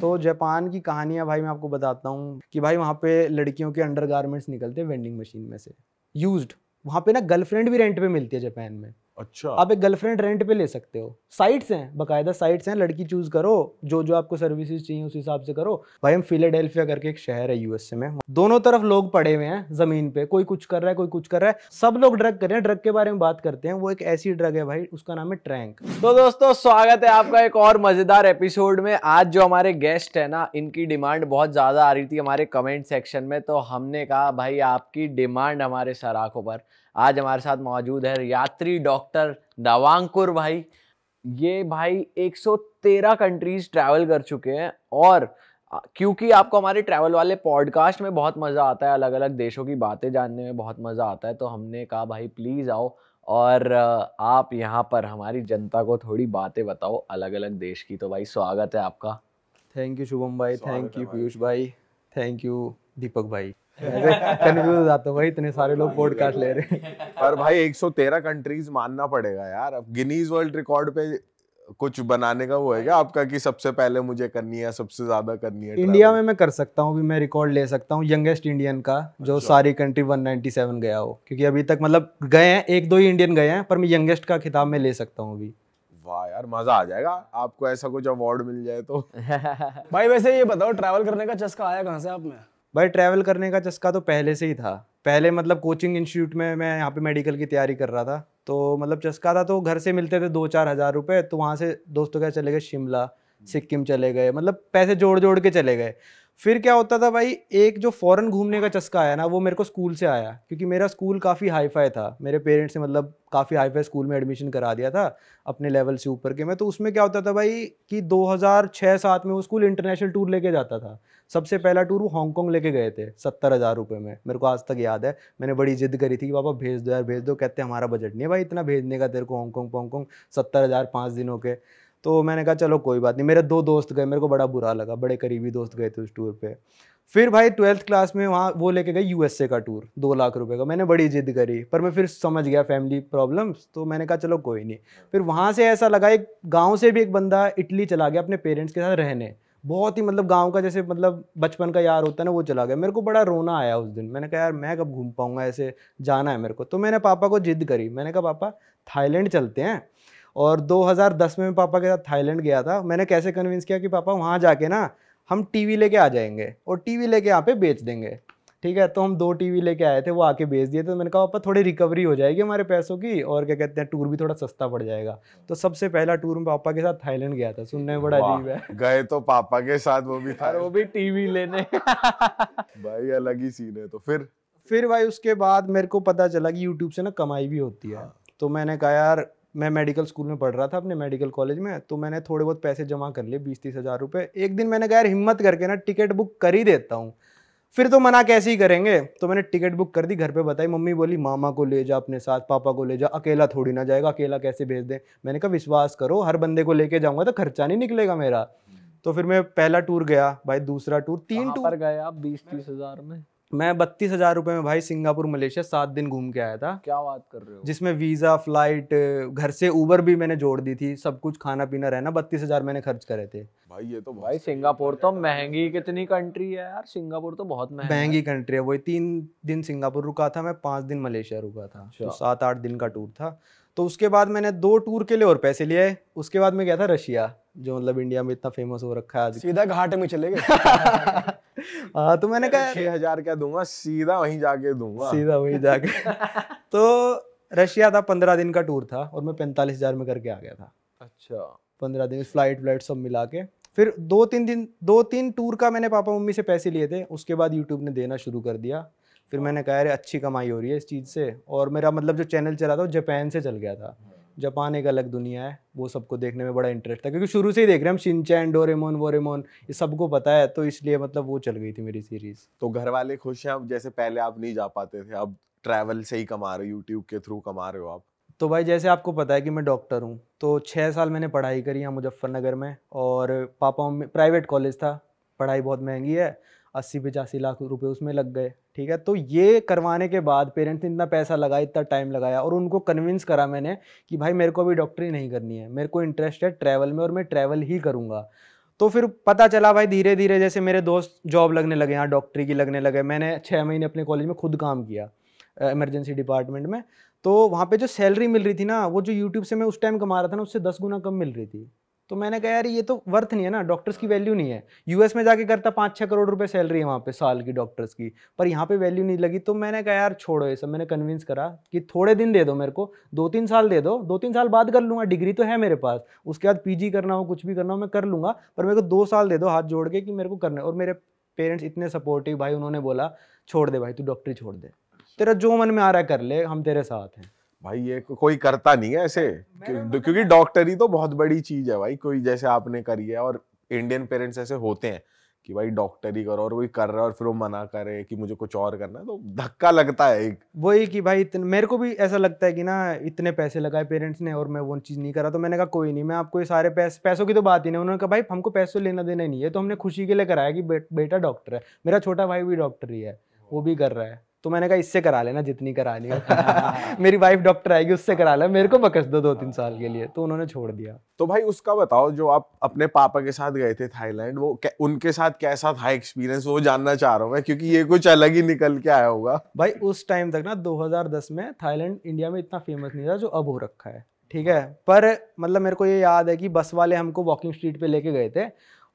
तो जापान की कहानियाँ भाई मैं आपको बताता हूँ कि भाई वहाँ पे लड़कियों के अंडर निकलते हैं वेंडिंग मशीन में से यूज वहाँ पे ना गर्लफ्रेंड भी रेंट पे मिलती है जापान में अच्छा आप एक गर्लफ्रेंड रेंट पे ले सकते हो साइट्स हैं बकायदा साइट्स हैं लड़की चूज करो जो जो आपको सर्विसेज चाहिए उस हिसाब से करो भाई हम फिलाडेल्फिया करके एक शहर है यूएसए में दोनों तरफ लोग पड़े हुए हैं जमीन पे कोई कुछ कर रहा है कोई कुछ कर रहा है सब लोग ड्रग कर रहे हैं ड्रग के बारे में बात करते हैं वो एक ऐसी ड्रग है भाई उसका नाम है ट्रैंक तो दोस्तों स्वागत है आपका एक और मजेदार एपिसोड में आज जो हमारे गेस्ट है ना इनकी डिमांड बहुत ज्यादा आ रही थी हमारे कमेंट सेक्शन में तो हमने कहा भाई आपकी डिमांड हमारे सराखों पर आज हमारे साथ मौजूद है यात्री डॉक्टर दावांकुर भाई ये भाई 113 कंट्रीज ट्रैवल कर चुके हैं और क्योंकि आपको हमारे ट्रैवल वाले पॉडकास्ट में बहुत मज़ा आता है अलग अलग देशों की बातें जानने में बहुत मज़ा आता है तो हमने कहा भाई प्लीज़ आओ और आप यहाँ पर हमारी जनता को थोड़ी बातें बताओ अलग अलग देश की तो भाई स्वागत है आपका थैंक यू शुभम भाई थैंक यू पीयूष भाई थैंक यू दीपक भाई कंफ्यूज हो भाई इतने सारे लोग पॉडकास्ट ले रहे हैं पर भाई 113 कंट्रीज मानना पड़ेगा यार अब गिनीज वर्ल्ड रिकॉर्ड पे कुछ बनाने का वो है क्या आपका कि सबसे पहले मुझे करनी है सबसे ज्यादा करनी है इंडिया में मैं कर सकता हूँ मैं रिकॉर्ड ले सकता हूँ यंगेस्ट इंडियन का जो अच्छा। सारी कंट्री 197 गया हो क्योंकि अभी तक मतलब गए हैं एक दो ही इंडियन गए हैं पर मैं यंगेस्ट का खिताब में ले सकता हूँ अभी वाह यार मजा आ जाएगा आपको ऐसा कुछ अवार्ड मिल जाए तो भाई वैसे ये बताओ ट्रैवल करने का चस्का आया कहाँ से आप में भाई ट्रैवल करने का चस्का तो पहले से ही था पहले मतलब कोचिंग इंस्टीट्यूट में मैं यहाँ पे मेडिकल की तैयारी कर रहा था तो मतलब चस्का था तो घर से मिलते थे दो चार हज़ार रुपये तो वहाँ से दोस्तों के चले गए शिमला हम्म। सिक्किम चले गए मतलब पैसे जोड़ जोड़ के चले गए फिर क्या होता था भाई एक जो फ़ॉरन घूमने का चस्का आया ना वो मेरे को स्कूल से आया क्योंकि मेरा स्कूल काफ़ी हाईफाई था मेरे पेरेंट्स ने मतलब काफ़ी हाईफाई स्कूल में एडमिशन करा दिया था अपने लेवल से ऊपर के मैं तो उसमें क्या होता था भाई कि 2006-7 में वो स्कूल इंटरनेशनल टूर लेके जाता था सबसे पहला टूर वो हांगकॉन्ग लेके गए थे सत्तर हज़ार रुपये में मेरे को आज तक याद है मैंने बड़ी जिद करी थी कि पापा भेज दो यार भेज दो कहते हमारा बजट नहीं है भाई इतना भेजने का तेरे को हांगकॉन्ग पॉन्गकॉन्ग सत्तर हज़ार पाँच दिनों के तो मैंने कहा चलो कोई बात नहीं मेरे दो दोस्त गए मेरे को बड़ा बुरा लगा बड़े करीबी दोस्त गए थे उस टूर पे फिर भाई ट्वेल्थ क्लास में वहाँ वो लेके गए यूएसए का टूर दो लाख रुपए का मैंने बड़ी जिद करी पर मैं फिर समझ गया फैमिली प्रॉब्लम्स तो मैंने कहा चलो कोई नहीं फिर वहाँ से ऐसा लगा एक गाँव से भी एक बंदा इटली चला गया अपने पेरेंट्स के साथ रहने बहुत ही मतलब गाँव का जैसे मतलब बचपन का यार होता है ना वो चला गया मेरे को बड़ा रोना आया उस दिन मैंने कहा यार मैं कब घूम पाऊँगा ऐसे जाना है मेरे को तो मैंने पापा को जिद करी मैंने कहा पापा थाईलैंड चलते हैं और 2010 में मैं पापा के साथ थाईलैंड गया था मैंने कैसे कन्विंस किया कि पापा वहाँ जाके ना हम टीवी लेके आ जाएंगे और टीवी लेके यहाँ पे बेच देंगे ठीक है तो हम दो टीवी लेके आए थे वो आके बेच दिए तो मैंने कहा पापा थोड़ी रिकवरी हो जाएगी हमारे पैसों की और क्या कहते हैं टूर भी थोड़ा सस्ता पड़ जाएगा तो सबसे पहला टूर में पापा के साथ थाईलैंड गया था सुनने में बड़ा अजीब है गए तो पापा के साथ वो भी था वो भी टीवी लेने भाई अलग ही सीन है तो फिर फिर भाई उसके बाद मेरे को पता चला कि यूट्यूब से ना कमाई भी होती है हाँ। तो मैंने कहा यार मैं मेडिकल स्कूल में पढ़ रहा था अपने मेडिकल कॉलेज में तो मैंने थोड़े बहुत पैसे जमा कर लिए बीस तीस हज़ार रुपये एक दिन मैंने कहा हिम्मत करके ना टिकट बुक कर ही देता हूँ फिर तो मना कैसे ही करेंगे तो मैंने टिकट बुक कर दी घर पे बताई मम्मी बोली मामा को ले जा अपने साथ पापा को ले जा अकेला थोड़ी ना जाएगा अकेला कैसे भेज दें मैंने कहा विश्वास करो हर बंदे को लेके जाऊंगा तो खर्चा नहीं निकलेगा मेरा तो फिर मैं पहला टूर गया भाई दूसरा टूर तीन टूर गए आप बीस तीस हजार में मैं बत्तीस हजार रुपए में भाई सिंगापुर मलेशिया सात दिन घूम के आया था क्या बात कर रहे हो जिसमें वीज़ा फ्लाइट घर से ऊबर भी मैंने जोड़ दी थी सब कुछ खाना पीना रहना बत्तीस हजार मैंने खर्च करे थे भाई ये तो भाई सिंगापुर तो महंगी कितनी कंट्री है यार सिंगापुर तो बहुत महंगी कंट्री है वही तीन दिन सिंगापुर रुका था मैं पाँच दिन मलेशिया रुका था अच्छा। तो सात आठ दिन का टूर था तो उसके बाद मैंने दो टूर के लिए और पैसे लिए उसके बाद मैं गया था रशिया जो मतलब इंडिया में इतना फेमस हो रखा है सीधा घाट में चले गए हाँ तो मैंने कहा छह हजार क्या दूंगा सीधा वहीं जाके दूंगा सीधा वहीं जाके तो रशिया था पंद्रह दिन का टूर था और मैं पैंतालीस हजार में करके आ गया था अच्छा पंद्रह दिन फ्लाइट व्लाइट सब मिला के फिर दो तीन दिन दो तीन टूर का मैंने पापा मम्मी से पैसे लिए थे उसके बाद यूट्यूब ने देना शुरू कर दिया फिर हाँ। मैंने कहा अरे अच्छी कमाई हो रही है इस चीज़ से और मेरा मतलब जो चैनल चला था वो जापान से चल गया था हाँ। जापान एक अलग दुनिया है वो सबको देखने में बड़ा इंटरेस्ट था क्योंकि शुरू से ही देख रहे हैं हम शिनचैन डोरेमोन वोरेमोन ये सबको पता है तो इसलिए मतलब वो चल गई थी मेरी सीरीज तो घर वाले खुश हैं अब जैसे पहले आप नहीं जा पाते थे अब ट्रैवल से ही कमा रहे हो यूट्यूब के थ्रू कमा रहे हो आप तो भाई जैसे आपको पता है कि मैं डॉक्टर हूँ तो छः साल मैंने पढ़ाई करी यहाँ मुजफ्फरनगर में और पापा प्राइवेट कॉलेज था पढ़ाई बहुत महंगी है अस्सी पचासी लाख रुपये उसमें लग गए ठीक है तो ये करवाने के बाद पेरेंट्स ने इतना पैसा लगाया इतना टाइम लगाया और उनको कन्विंस करा मैंने कि भाई मेरे को अभी डॉक्टरी नहीं करनी है मेरे को इंटरेस्ट है ट्रैवल में और मैं ट्रैवल ही करूँगा तो फिर पता चला भाई धीरे धीरे जैसे मेरे दोस्त जॉब लगने लगे यहाँ डॉक्टरी की लगने लगे मैंने छः महीने अपने कॉलेज में खुद काम किया इमरजेंसी डिपार्टमेंट में तो वहाँ पे जो सैलरी मिल रही थी ना वो जो यूट्यूब से मैं उस टाइम कमा रहा था ना उससे दस गुना कम मिल रही थी तो मैंने कहा यार ये तो वर्थ नहीं है ना डॉक्टर्स की वैल्यू नहीं है यूएस में जाके करता पाँच छः करोड़ रुपए सैलरी है वहाँ पे साल की डॉक्टर्स की पर यहाँ पे वैल्यू नहीं लगी तो मैंने कहा यार छोड़ो ये सब मैंने कन्विंस करा कि थोड़े दिन दे दो मेरे को दो तीन साल दे दो दो तीन साल बाद कर लूँगा डिग्री तो है मेरे पास उसके बाद पी करना हो कुछ भी करना हो मैं कर लूँगा पर मेरे को दो साल दे दो हाथ जोड़ के कि मेरे को करना और मेरे पेरेंट्स इतने सपोर्टिव भाई उन्होंने बोला छोड़ दे भाई तू डॉक्टरी छोड़ दे तेरा जो मन में आ रहा है कर ले हम तेरे साथ हैं भाई ये को, कोई करता नहीं है ऐसे क्यों, मतलब क्योंकि डॉक्टरी तो बहुत बड़ी चीज है भाई कोई जैसे आपने करी है और इंडियन पेरेंट्स ऐसे होते हैं कि भाई डॉक्टरी करो और वही कर रहा है और फिर वो मना करे कि मुझे कुछ और करना है तो धक्का लगता है एक वही कि भाई इतने मेरे को भी ऐसा लगता है कि ना इतने पैसे लगाए पेरेंट्स ने और मैं वो चीज़ नहीं करा तो मैंने कहा कोई नहीं मैं आपको ये सारे पैसे पैसों की तो बात ही नहीं उन्होंने कहा भाई हमको पैसों लेना देना नहीं है तो हमने खुशी के लिए कराया कि बे, बेटा डॉक्टर है मेरा छोटा भाई भी डॉक्टर ही है वो भी कर रहा है तो मैंने कहा इससे करा लेना जितनी करा ली मेरी वाइफ डॉक्टर आएगी उससे करा ले मेरे को बकस दो दो तीन साल के लिए तो उन्होंने छोड़ दिया तो भाई उसका बताओ जो आप अपने पापा के साथ गए थे थाईलैंड वो उनके साथ कैसा था एक्सपीरियंस वो जानना चाह रहा हूँ मैं क्योंकि ये कुछ अलग ही निकल के आया होगा भाई उस टाइम तक ना दो में थाईलैंड इंडिया में इतना फेमस नहीं था जो अब हो रखा है ठीक है हाँ। पर मतलब मेरे को ये याद है कि बस वाले हमको वॉकिंग स्ट्रीट पे लेके गए थे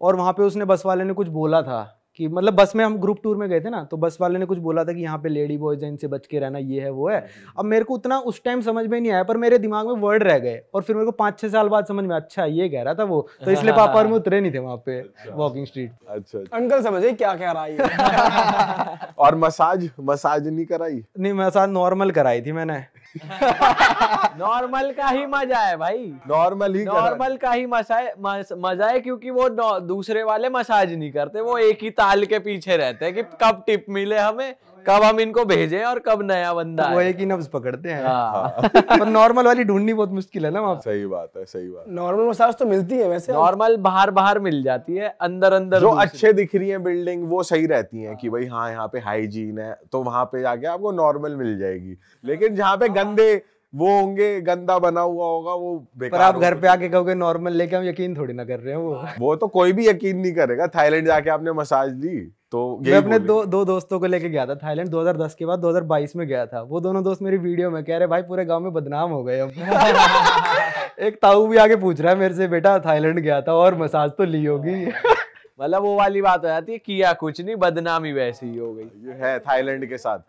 और वहाँ पे उसने बस वाले ने कुछ बोला था कि मतलब बस में हम ग्रुप टूर में गए थे ना तो बस वाले ने कुछ बोला था कि यहाँ पे लेडी बॉयज हैं इनसे बच के रहना ये है वो है हम्म। अब मेरे को उतना उस टाइम समझ में नहीं आया पर मेरे दिमाग में वर्ड रह गए और फिर मेरे को पाँच छह साल बाद समझ में अच्छा ये कह रहा था वो तो इसलिए पापा और मैं उतरे नहीं थे वहाँ पे वॉकिंग अच्छा। स्ट्रीट अच्छा, अच्छा अंकल समझे क्या कह रहा है और मसाज मसाज नहीं कराई नहीं मसाज नॉर्मल कराई थी मैंने नॉर्मल का ही मजा है भाई नॉर्मल ही नॉर्मल का ही मजा है मजा है क्योंकि वो दूसरे वाले मसाज नहीं करते वो एक ही ताल के पीछे रहते हैं कि कब टिप मिले हमें कब हम इनको भेजे और कब नया बंदा वो एक ही नब्ज पकड़ते हैं हाँ। हाँ। पर नॉर्मल वाली ढूंढनी बहुत मुश्किल है ना वहाँ सही बात है सही बात नॉर्मल मसाज तो मिलती है वैसे नॉर्मल बाहर बाहर मिल जाती है अंदर अंदर जो अच्छे दिख रही है बिल्डिंग वो सही रहती है की हाँ। भाई हाँ यहाँ पे हाइजीन है तो वहाँ पे जाके आपको नॉर्मल मिल जाएगी लेकिन जहाँ पे गंदे वो होंगे गंदा बना हुआ होगा वो बेकार पर आप घर पे आके कहोगे नॉर्मल लेके हम यकीन थोड़ी ना कर रहे हैं वो वो तो कोई भी यकीन नहीं करेगा थाईलैंड जाके आपने मसाज ली तो मैं अपने दो दो दोस्तों को लेके गया था थाईलैंड 2010 के बाद 2022 में गया था वो दोनों दोस्त मेरी वीडियो में कह रहे भाई पूरे गांव में बदनाम हो गए एक ताऊ भी आके पूछ रहा है मेरे से बेटा थाईलैंड गया था और मसाज तो ली होगी मतलब वो वाली बात हो जाती है किया कुछ नहीं बदनामी वैसी ही हो गई है थाईलैंड के साथ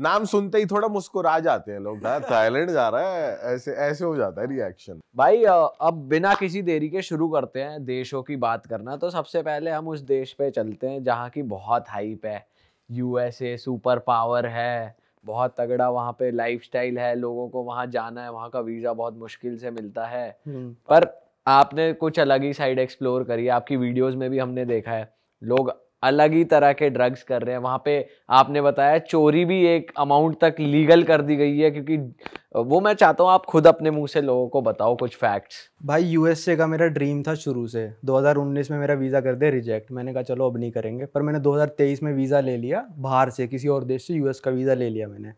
नाम सुनते ही थोड़ा मुस्कुरा जाते हैं लोग हाँ, थाईलैंड जा रहा है ऐसे ऐसे हो जाता है रिएक्शन भाई अब बिना किसी देरी के शुरू करते हैं देशों की बात करना तो सबसे पहले हम उस देश पे चलते हैं जहाँ की बहुत हाइप है यूएसए सुपर पावर है बहुत तगड़ा वहाँ पे लाइफ है लोगों को वहाँ जाना है वहाँ का वीज़ा बहुत मुश्किल से मिलता है हम्म। पर आपने कुछ अलग ही साइड एक्सप्लोर करी आपकी वीडियोस में भी हमने देखा है लोग अलग ही तरह के ड्रग्स कर रहे हैं वहाँ पे आपने बताया चोरी भी एक अमाउंट तक लीगल कर दी गई है क्योंकि वो मैं चाहता हूँ आप खुद अपने मुंह से लोगों को बताओ कुछ फैक्ट्स भाई यूएसए का मेरा ड्रीम था शुरू से 2019 में मेरा वीज़ा कर दे रिजेक्ट मैंने कहा चलो अब नहीं करेंगे पर मैंने 2023 में वीज़ा ले लिया बाहर से किसी और देश से यूएस का वीज़ा ले लिया मैंने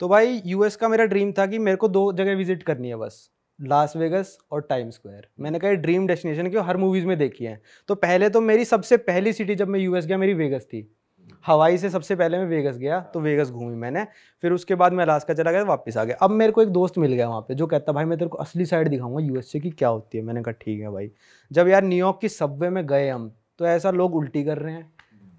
तो भाई यूएस का मेरा ड्रीम था कि मेरे को दो जगह विजिट करनी है बस लास वेगस और टाइम स्क्वायर मैंने कहा ड्रीम डेस्टिनेशन क्यों हर मूवीज़ में देखी है तो पहले तो मेरी सबसे पहली सिटी जब मैं यूएस गया मेरी वेगस थी हवाई से सबसे पहले मैं वेगस गया तो वेगस घूमी मैंने फिर उसके बाद मैं अलास्का चला गया वापस आ गया अब मेरे को एक दोस्त मिल गया वहाँ पे जो कहता भाई मैं तेरे को असली साइड दिखाऊंगा यूएसए की क्या होती है मैंने कहा ठीक है भाई जब यार न्यूयॉर्क की सबवे में गए हम तो ऐसा लोग उल्टी कर रहे हैं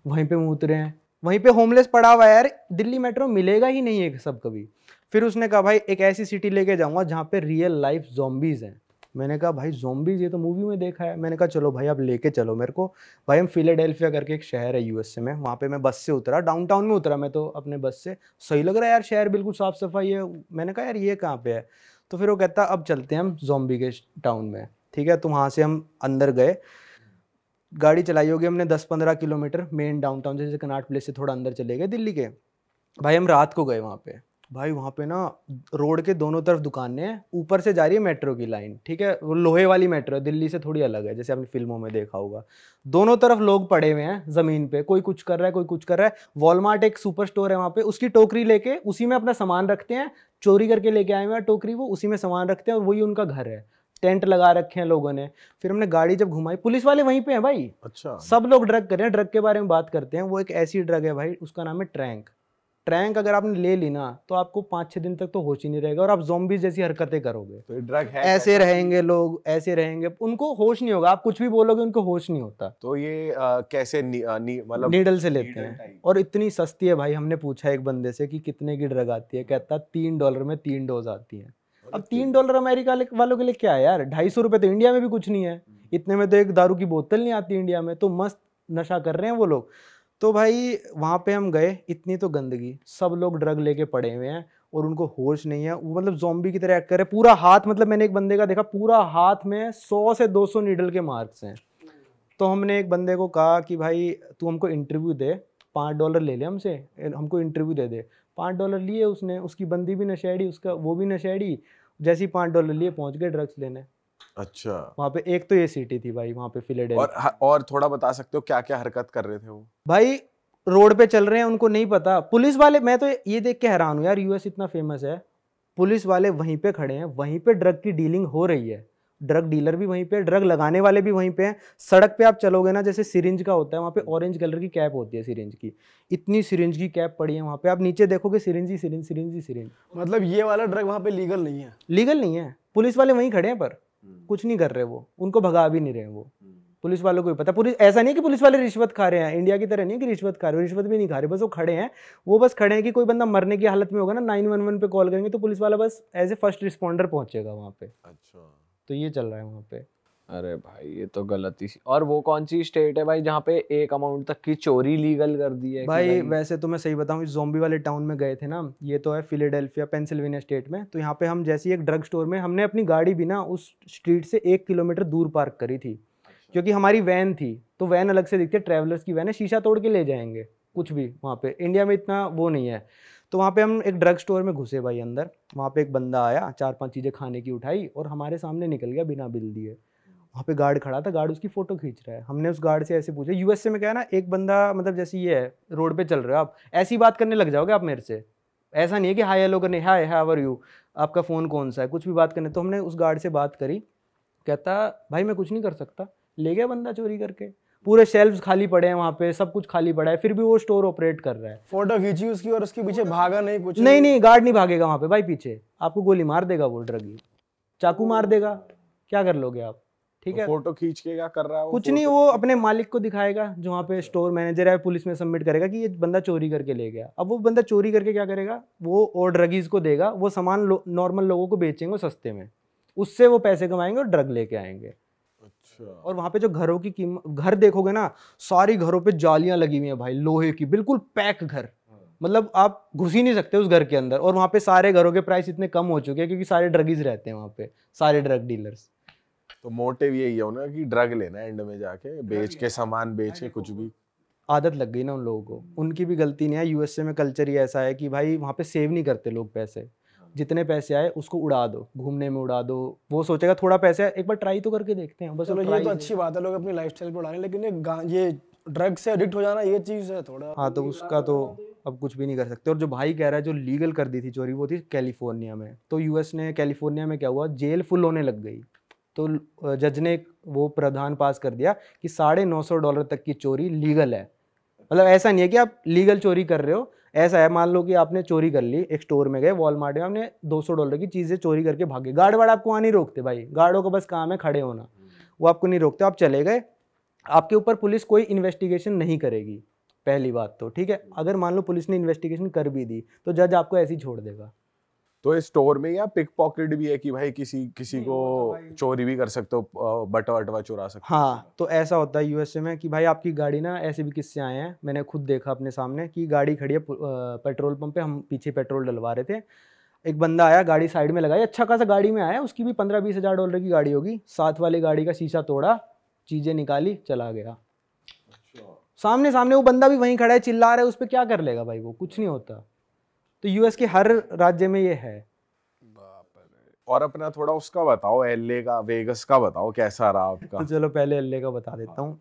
वहीं पर मुँह उतरे हैं वहीं पर होमलेस पड़ा हुआ यार दिल्ली मेट्रो मिलेगा ही नहीं है सब कभी फिर उसने कहा भाई एक ऐसी सिटी लेके जाऊंगा जहाँ पे रियल लाइफ जोम्बीज हैं मैंने कहा भाई जोम्बीज़ ये तो मूवी में देखा है मैंने कहा चलो भाई आप लेके चलो मेरे को भाई हम फिलेडेल्फिया करके एक शहर है यूएसए में वहाँ पे मैं बस से उतरा डाउनटाउन में उतरा मैं तो अपने बस से सही लग रहा है यार शहर बिल्कुल साफ़ सफाई है मैंने कहा यार ये कहाँ पे है तो फिर वो कहता अब चलते हैं हम जोम्बी के टाउन में ठीक है तो वहाँ से हम अंदर गए गाड़ी चलाई होगी हमने दस पंद्रह किलोमीटर मेन डाउनटाउन जैसे कनाट प्लेस से थोड़ा अंदर चले गए दिल्ली के भाई हम रात को गए वहाँ पे भाई वहाँ पे ना रोड के दोनों तरफ दुकानें हैं ऊपर से जा रही है मेट्रो की लाइन ठीक है वो लोहे वाली मेट्रो है दिल्ली से थोड़ी अलग है जैसे आपने फिल्मों में देखा होगा दोनों तरफ लोग पड़े हुए हैं ज़मीन पे कोई कुछ कर रहा है कोई कुछ कर रहा है वॉलमार्ट एक सुपर स्टोर है वहाँ पे उसकी टोकरी लेके उसी में अपना सामान रखते हैं चोरी करके लेके आए हुए हैं टोकरी वो उसी में सामान रखते हैं और वही उनका घर है टेंट लगा रखे हैं लोगों ने फिर हमने गाड़ी जब घुमाई पुलिस वाले वहीं पे हैं भाई अच्छा सब लोग ड्रग कर रहे हैं ड्रग के बारे में बात करते हैं वो एक ऐसी ड्रग है भाई उसका नाम है ट्रैंक ट्रैंक अगर आपने ले ली ना तो आपको पांच छह दिन तक तो होश ही नहीं रहेगा और आप जोम्बी जैसी हरकतें करोगे तो ड्रग है ऐसे है, अच्छा रहेंगे लोग ऐसे रहेंगे उनको होश नहीं होगा आप कुछ भी बोलोगे उनको होश नहीं होता तो ये आ, कैसे मतलब नीडल से लेते हैं और इतनी सस्ती है भाई हमने पूछा एक बंदे से कि कितने की ड्रग आती है कहता तीन डॉलर में तीन डोज आती है अब तीन डॉलर अमेरिका वालों के लिए क्या है यार ढाई सौ रुपये तो इंडिया में भी कुछ नहीं है हम्म। इतने में तो एक दारू की बोतल नहीं आती इंडिया में तो मस्त नशा कर रहे हैं वो लोग तो भाई वहाँ पे हम गए इतनी तो गंदगी सब लोग ड्रग लेके पड़े हुए हैं और उनको होश नहीं है वो मतलब जोम्बी की तरह एक्ट कर रहे पूरा हाथ मतलब मैंने एक बंदे का देखा पूरा हाथ में सौ से दो सौ नीडल के मार्क्स हैं तो हमने एक बंदे को कहा कि भाई तू हमको इंटरव्यू दे पाँच डॉलर ले ले हमसे हमको इंटरव्यू दे दे पाँच डॉलर लिए उसने उसकी बंदी भी नशेड़ी उसका वो भी नशेड़ी जैसे ही पाँच डॉलर लिए पहुँच गए ड्रग्स लेने अच्छा वहाँ पे एक तो ये सिटी थी भाई वहाँ पे फिलेडेल्फिया और और थोड़ा बता सकते हो क्या क्या हरकत कर रहे थे वो भाई रोड पे चल रहे हैं उनको नहीं पता पुलिस वाले मैं तो ये देख के हैरान हूँ यार यूएस इतना फेमस है पुलिस वाले वहीं पे खड़े हैं वहीं पे ड्रग की डीलिंग हो रही है ड्रग डीलर भी वहीं पे ड्रग लगाने वाले भी वहीं पे हैं सड़क पे आप चलोगे ना जैसे सिरिंज का होता है वहाँ पे ऑरेंज हम्म। कलर की कैप होती है सिरिंज की इतनी सिरिंज की कैप पड़ी है वहाँ पे आप नीचे देखोगे सिरिंज ही सिरिंज सिरिंज ही सिरिंज मतलब ये वाला ड्रग वहाँ पे लीगल नहीं है लीगल नहीं है पुलिस वाले वहीं खड़े हैं पर हम्म। कुछ नहीं कर रहे वो उनको भगा भी नहीं रहे वो हम्म। पुलिस वालों को भी पता पुलिस ऐसा नहीं कि पुलिस वाले रिश्वत खा रहे हैं इंडिया की तरह नहीं कि रिश्वत खा रहे हो रिश्वत भी नहीं खा रहे बस वो खड़े हैं वो बस खड़े हैं कि कोई बंदा मरने की हालत में होगा ना नाइन वन वन पे कॉल करेंगे तो पुलिस वाला बस एज ए फर्स्ट रिस्पॉन्डर पहुंचेगा वहाँ पे अच्छा तो ये चल रहा है वहाँ पे अरे भाई ये तो गलती सी और वो कौन सी स्टेट है भाई जहाँ पे एक अमाउंट तक की चोरी लीगल कर दी है भाई, भाई वैसे तो मैं सही बताऊँ इस जोम्बी वाले टाउन में गए थे ना ये तो है फिलेडेल्फिया पेंसिल्वेनिया स्टेट में तो यहाँ पे हम जैसी एक ड्रग स्टोर में हमने अपनी गाड़ी भी ना उस स्ट्रीट से एक किलोमीटर दूर पार्क करी थी अच्छा। क्योंकि हमारी वैन थी तो वैन अलग से दिखती है ट्रैवलर्स की वैन है शीशा तोड़ के ले जाएंगे कुछ भी वहाँ पे इंडिया में इतना वो नहीं है तो वहाँ पे हम एक ड्रग स्टोर में घुसे भाई अंदर वहाँ पे एक बंदा आया चार पांच चीज़ें खाने की उठाई और हमारे सामने निकल गया बिना बिल दिए वहाँ पे गार्ड खड़ा था गार्ड उसकी फ़ोटो खींच रहा है हमने उस गार्ड से ऐसे पूछा यूएसए में क्या है ना एक बंदा मतलब जैसे ये है रोड पे चल रहे हो आप ऐसी बात करने लग जाओगे आप मेरे से ऐसा नहीं है कि हाई हेलो करने हाय है आवर यू आपका फ़ोन कौन सा है कुछ भी बात करने तो हमने उस गार्ड से बात करी कहता भाई मैं कुछ नहीं कर सकता ले गया बंदा चोरी करके पूरे शेल्फ खाली पड़े हैं वहाँ पे सब कुछ खाली पड़ा है फिर भी वो स्टोर ऑपरेट कर रहा है फोटो खींची उसकी और उसके पीछे भागा नहीं कुछ नहीं नहीं गार्ड नहीं भागेगा वहाँ पे भाई पीछे आपको गोली मार देगा वो ड्रगी चाकू मार देगा क्या कर लोगे आप ठीक है फोटो खींच के क्या कर रहा है कुछ नहीं वो अपने मालिक को दिखाएगा जो वहाँ पे स्टोर मैनेजर है पुलिस में सबमिट करेगा कि ये बंदा चोरी करके ले गया अब वो बंदा चोरी करके क्या करेगा वो और ड्रगीज को देगा वो सामान नॉर्मल लोगों को बेचेंगे सस्ते में उससे वो पैसे कमाएंगे और ड्रग लेके आएंगे अच्छा और वहाँ पे जो घरों की कीमत घर देखोगे ना सारी घरों पे जालियां लगी हुई है भाई लोहे की बिल्कुल पैक घर मतलब आप घुस ही नहीं सकते उस घर के अंदर और वहाँ पे सारे घरों के प्राइस इतने कम हो चुके हैं क्योंकि सारे ड्रगीज रहते हैं वहाँ पे सारे ड्रग डीलर्स तो मोटिव यही है उनका कि ड्रग लेना एंड में जाके बेच के सामान हाँ बेच के कुछ भी आदत लग गई ना उन लोगों को उनकी भी गलती नहीं है यूएसए में कल्चर ही ऐसा है कि भाई वहाँ पे सेव नहीं करते लोग पैसे हाँ। जितने पैसे आए उसको उड़ा दो घूमने में उड़ा दो वो सोचेगा थोड़ा पैसे है, एक बार ट्राई तो करके देखते हैं बस चलो ये तो अच्छी बात है लोग अपनी लाइफ स्टाइल पर हैं लेकिन ये ये ड्रग से एडिक्ट हो जाना ये चीज़ है थोड़ा हाँ तो उसका तो अब कुछ भी नहीं कर सकते और जो भाई कह रहा है जो लीगल कर दी थी चोरी वो थी कैलिफोर्निया में तो यूएस ने कैलिफोर्निया में क्या हुआ जेल फुल होने लग गई तो जज ने वो प्रावधान पास कर दिया कि साढ़े नौ सौ डॉलर तक की चोरी लीगल है मतलब ऐसा नहीं है कि आप लीगल चोरी कर रहे हो ऐसा है मान लो कि आपने चोरी कर ली एक स्टोर में गए वॉलमार्ट में आपने 200 डॉलर की चीज़ें चोरी करके भागे गार्ड वार्ड आपको वहाँ नहीं रोकते भाई गार्डों का बस काम है खड़े होना हम्म। वो आपको नहीं रोकते आप चले गए आपके ऊपर पुलिस कोई इन्वेस्टिगेशन नहीं करेगी पहली बात तो ठीक है हम्म। अगर मान लो पुलिस ने इन्वेस्टिगेशन कर भी दी तो जज आपको ऐसे ही छोड़ देगा तो इस स्टोर में या पिक पॉकेट भी है कि भाई किसी किसी को तो भाई। चोरी भी कर सकते हो बटा अटवा चुरा सकते हाँ तो ऐसा होता है यूएसए में कि भाई आपकी गाड़ी ना ऐसे भी किससे आए हैं मैंने खुद देखा अपने सामने कि गाड़ी खड़ी है पेट्रोल पंप पे हम पीछे पेट्रोल डलवा रहे थे एक बंदा आया गाड़ी साइड में लगाई अच्छा खासा गाड़ी में आया उसकी भी पंद्रह बीस हज़ार डॉलर की गाड़ी होगी साथ वाली गाड़ी का शीशा तोड़ा चीज़ें निकाली चला गया अच्छा। सामने सामने वो बंदा भी वहीं खड़ा है चिल्ला रहा है उस पर क्या कर लेगा भाई वो कुछ नहीं होता तो यूएस के हर राज्य में ये है और अपना थोड़ा उसका बताओ एल का वेगस का बताओ कैसा रहा आपका तो चलो पहले एल का बता देता हाँ। हूँ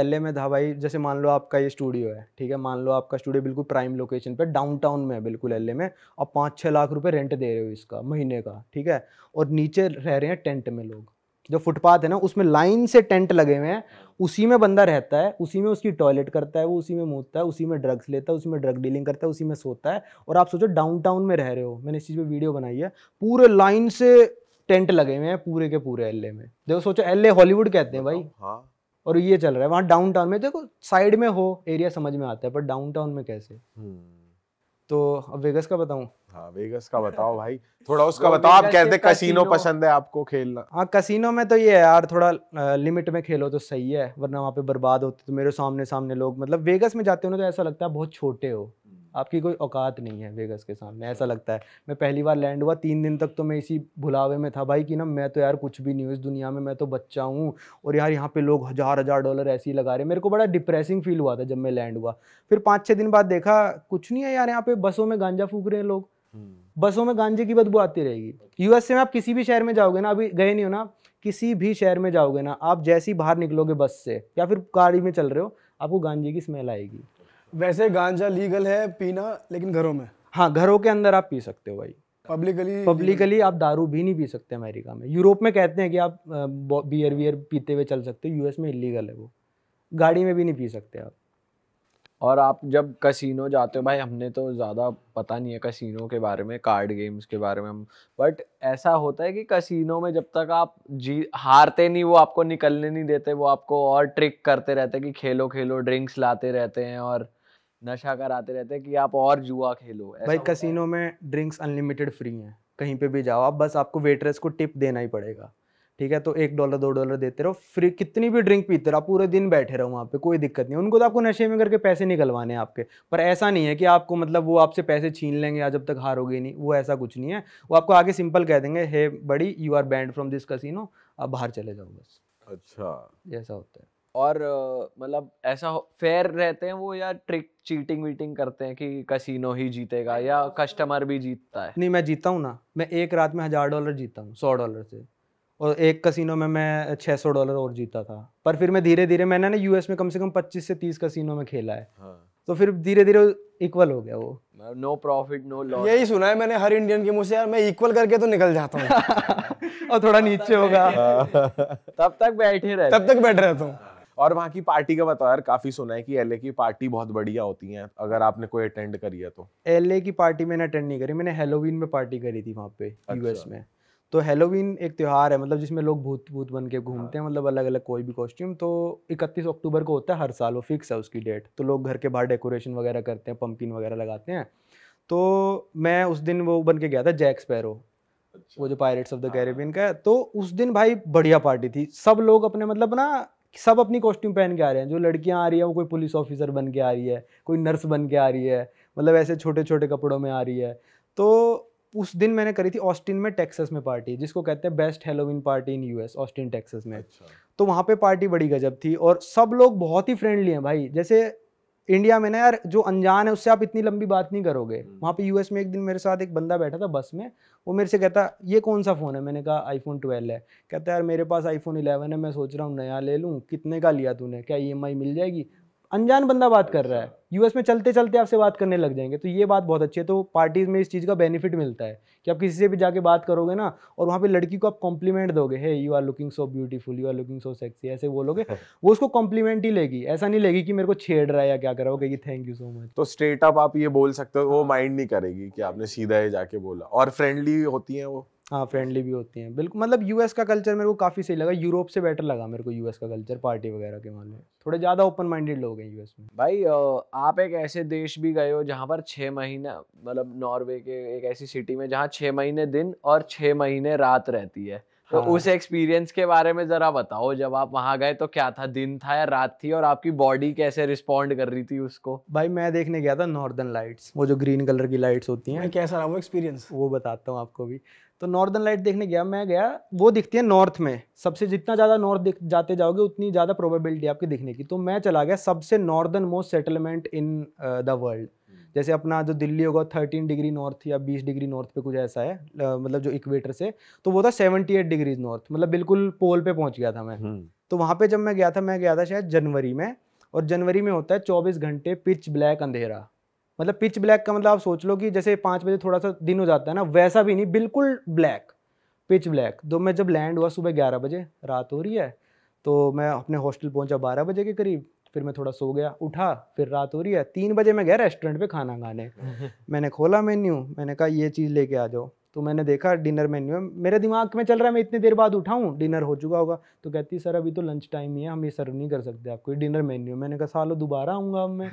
एल में था भाई जैसे मान लो आपका ये स्टूडियो है ठीक है मान लो आपका स्टूडियो बिल्कुल प्राइम लोकेशन पे डाउनटाउन में है बिल्कुल एल में और पाँच छः लाख रुपए रेंट दे रहे हो इसका महीने का ठीक है और नीचे रह रहे हैं टेंट में लोग जो फुटपाथ है ना उसमें लाइन से टेंट लगे हुए हैं उसी में बंदा रहता है उसी में उसकी टॉयलेट करता है वो उसी में मूतता है उसी में ड्रग्स लेता है उसी में ड्रग डीलिंग करता है उसी में सोता है और आप सोचो डाउनटाउन में रह रहे हो मैंने इस चीज़ पे वीडियो बनाई है पूरे लाइन से टेंट लगे हुए हैं पूरे के पूरे एल में देखो सोचो एल हॉलीवुड कहते हैं भाई हाँ और ये चल रहा है वहाँ डाउन में देखो साइड में हो एरिया समझ में आता है पर डाउन में कैसे हम्म। तो अब वेगस का बताऊं हाँ वेगस का बताओ भाई थोड़ा उसका बताओ आप कहते कसिनो पसंद है आपको खेलना हाँ कसिनो में तो ये है यार थोड़ा लिमिट में खेलो तो सही है वरना वहाँ पे बर्बाद होते तो मेरे सामने सामने लोग मतलब वेगस में जाते हो ना तो ऐसा लगता है बहुत छोटे हो आपकी कोई औकात नहीं है वेगस के सामने ऐसा लगता है मैं पहली बार लैंड हुआ तीन दिन तक तो मैं इसी भुलावे में था भाई कि ना मैं तो यार कुछ भी नहीं हूँ इस दुनिया में मैं तो बच्चा हूँ और यार यहाँ पे लोग हज़ार हज़ार डॉलर ऐसे ही लगा रहे मेरे को बड़ा डिप्रेसिंग फील हुआ था जब मैं लैंड हुआ फिर पाँच छः दिन बाद देखा कुछ नहीं है यार यहाँ पे बसों में गांजा फूक रहे हैं लोग हम्म। बसों में गांजे की बदबू आती रहेगी यूएसए में आप किसी भी शहर में जाओगे ना अभी गए नहीं हो ना किसी भी शहर में जाओगे ना आप जैसे ही बाहर निकलोगे बस से या फिर गाड़ी में चल रहे हो आपको गांजे की स्मेल आएगी वैसे गांजा लीगल है पीना लेकिन घरों में हाँ घरों के अंदर आप पी सकते हो भाई पब्लिकली पब्लिकली आप दारू भी नहीं पी सकते अमेरिका में यूरोप में कहते हैं कि आप बियर वियर पीते हुए चल सकते हो यूएस में इलीगल है वो गाड़ी में भी नहीं पी सकते आप और आप जब कसिनो जाते हो भाई हमने तो ज़्यादा पता नहीं है कसिनो के बारे में कार्ड गेम्स के बारे में हम बट ऐसा होता है कि कसिनो में जब तक आप जी हारते नहीं वो आपको निकलने नहीं देते वो आपको और ट्रिक करते रहते कि खेलो खेलो ड्रिंक्स लाते रहते हैं और नशा कराते रहते हैं कि आप और जुआ खेलो भाई कसिनो में ड्रिंक्स अनलिमिटेड फ्री हैं कहीं पे भी जाओ आप बस आपको वेटरेस को टिप देना ही पड़ेगा ठीक है तो एक डॉलर दो डॉलर देते रहो फ्री कितनी भी ड्रिंक पीते रहो आप पूरे दिन बैठे रहो वहाँ पे कोई दिक्कत नहीं उनको तो आपको नशे में करके पैसे निकलवाने हैं आपके पर ऐसा नहीं है कि आपको मतलब वो आपसे पैसे छीन लेंगे या जब तक हारोगे नहीं वो ऐसा कुछ नहीं है वो आपको आगे सिंपल कह देंगे hey buddy you are banned from this casino आप बाहर चले जाओ बस अच्छा ऐसा होता है और मतलब ऐसा फेयर रहते हैं वो या ट्रिक चीटिंग वीटिंग करते हैं कि कसिनो ही जीतेगा या कस्टमर भी जीतता है नहीं मैं जीता हूँ ना मैं एक रात में हज़ार डॉलर जीता हूँ सौ डॉलर से और एक कसिनो में मैं छः सौ डॉलर और जीता था पर फिर मैं धीरे धीरे मैंने ना यूएस में कम से कम पच्चीस से तीस कसिनो में खेला है हाँ। तो फिर धीरे धीरे इक्वल हो गया वो नो प्रॉफिट नो लॉस यही सुना है मैंने हर इंडियन के मुंह से यार मैं इक्वल करके तो निकल जाता हूँ और थोड़ा नीचे होगा तब तक बैठे रहे तब तक बैठ रहता हूँ और वहाँ की पार्टी का बताओ यार काफ़ी सुना है कि एलए की पार्टी बहुत बढ़िया होती है अगर आपने कोई अटेंड करी है तो एलए की पार्टी मैंने अटेंड नहीं करी मैंने हेलोवीन में पार्टी करी थी वहाँ पे यूएस अच्छा। में तो हेलोवीन एक त्यौहार है मतलब जिसमें लोग भूत भूत बन के घूमते हैं हाँ। मतलब अलग अलग कोई भी कॉस्ट्यूम तो 31 अक्टूबर को होता है हर साल वो फिक्स है उसकी डेट तो लोग घर के बाहर डेकोरेशन वगैरह करते हैं पम्पिन वगैरह लगाते हैं तो मैं उस दिन वो बन के गया था जैक स्पैरो अच्छा। वो जो पायरेट्स ऑफ द कैरेबियन का है तो उस दिन भाई बढ़िया पार्टी थी सब लोग अपने मतलब ना सब अपनी कॉस्ट्यूम पहन के आ रहे हैं जो लड़कियां आ रही है वो कोई पुलिस ऑफिसर बन के आ रही है कोई नर्स बन के आ रही है मतलब ऐसे छोटे छोटे कपड़ों में आ रही है तो उस दिन मैंने करी थी ऑस्टिन में टेक्सस में पार्टी जिसको कहते हैं best Halloween party in US Austin Texas में अच्छा। तो वहाँ पे पार्टी बड़ी गजब थी और सब लोग बहुत ही फ्रेंडली हैं भाई जैसे इंडिया में ना यार जो अनजान है उससे आप इतनी लंबी बात नहीं करोगे हम्म। वहाँ पे यूएस में एक दिन मेरे साथ एक बंदा बैठा था बस में वो मेरे से कहता ये कौन सा फ़ोन है मैंने कहा आईफोन ट्वेल्व है कहता यार मेरे पास आईफोन इलेवन है मैं सोच रहा हूँ नया ले लूँ कितने का लिया तूने क्या ई e मिल जाएगी अनजान बंदा बात कर रहा है यूएस अच्छा। में चलते चलते आपसे बात करने लग जाएंगे तो ये बात बहुत अच्छी है तो पार्टीज में इस चीज़ का बेनिफिट मिलता है कि आप किसी से भी जाके बात करोगे ना और वहाँ पे लड़की को आप कॉम्प्लीमेंट दोगे hey you are looking so beautiful you are looking so sexy ऐसे बोलोगे हाँ। वो उसको कॉम्प्लीमेंट ही लेगी ऐसा नहीं लेगी कि मेरे को छेड़ रहा है या क्या कर रहा हो कहेगी थैंक यू सो मच तो स्ट्रेट अप आप ये बोल सकते हो वो माइंड हाँ। नहीं करेगी कि आपने सीधा ही जाके बोला और फ्रेंडली होती है वो हाँ फ्रेंडली भी होती हैं बिल्कुल मतलब यूएस का कल्चर मेरे को काफ़ी सही लगा यूरोप से बेटर लगा मेरे को यूएस का कल्चर पार्टी वगैरह के मामले में थोड़े ज़्यादा ओपन माइंडेड लोग हैं यूएस में भाई आप एक ऐसे देश भी गए हो जहाँ पर छः महीने मतलब नॉर्वे के एक ऐसी सिटी में जहाँ छः महीने दिन और छः महीने रात रहती है तो हाँ। उस एक्सपीरियंस के बारे में जरा बताओ जब आप वहां गए तो क्या था दिन था या रात थी और आपकी बॉडी कैसे रिस्पॉन्ड कर रही थी उसको भाई मैं देखने गया था नॉर्दर्न लाइट्स वो जो ग्रीन कलर की लाइट्स होती हैं कैसा रहा वो एक्सपीरियंस वो बताता हूँ आपको भी तो नॉर्दर्न लाइट देखने गया मैं गया वो दिखती है नॉर्थ में सबसे जितना ज़्यादा नॉर्थ जाते जाओगे उतनी ज़्यादा प्रोबेबिलिटी आपकी दिखने की तो मैं चला गया सबसे northern most settlement in the world जैसे अपना जो दिल्ली होगा थर्टीन डिग्री नॉर्थ या बीस डिग्री नॉर्थ पे कुछ ऐसा है मतलब जो इक्वेटर से तो वो था सेवेंटी एट डिग्रीज नॉर्थ मतलब बिल्कुल पोल पे पहुंच गया था मैं हम्म। तो वहाँ पे जब मैं गया था मैं गया था शायद जनवरी में और जनवरी में होता है चौबीस घंटे पिच ब्लैक अंधेरा मतलब पिच ब्लैक का मतलब आप सोच लो कि जैसे पाँच बजे थोड़ा सा दिन हो जाता है ना वैसा भी नहीं बिल्कुल ब्लैक पिच ब्लैक तो मैं जब लैंड हुआ सुबह ग्यारह बजे रात हो रही है तो मैं अपने हॉस्टल पहुंचा बारह बजे के करीब फिर मैं थोड़ा सो गया उठा फिर रात हो रही है तीन बजे मैं गया रेस्टोरेंट पे खाना खाने मैंने खोला मेन्यू मैंने कहा ये चीज़ लेके आ जाओ तो मैंने देखा डिनर मेन्यू मेरे दिमाग में चल रहा है मैं इतनी देर बाद उठाऊँ डिनर हो चुका होगा तो कहती सर अभी तो लंच टाइम ही है हम ये सर्व नहीं कर सकते आपको डिनर मेन्यू मैंने कहा सालों दोबारा आऊँगा अब मैं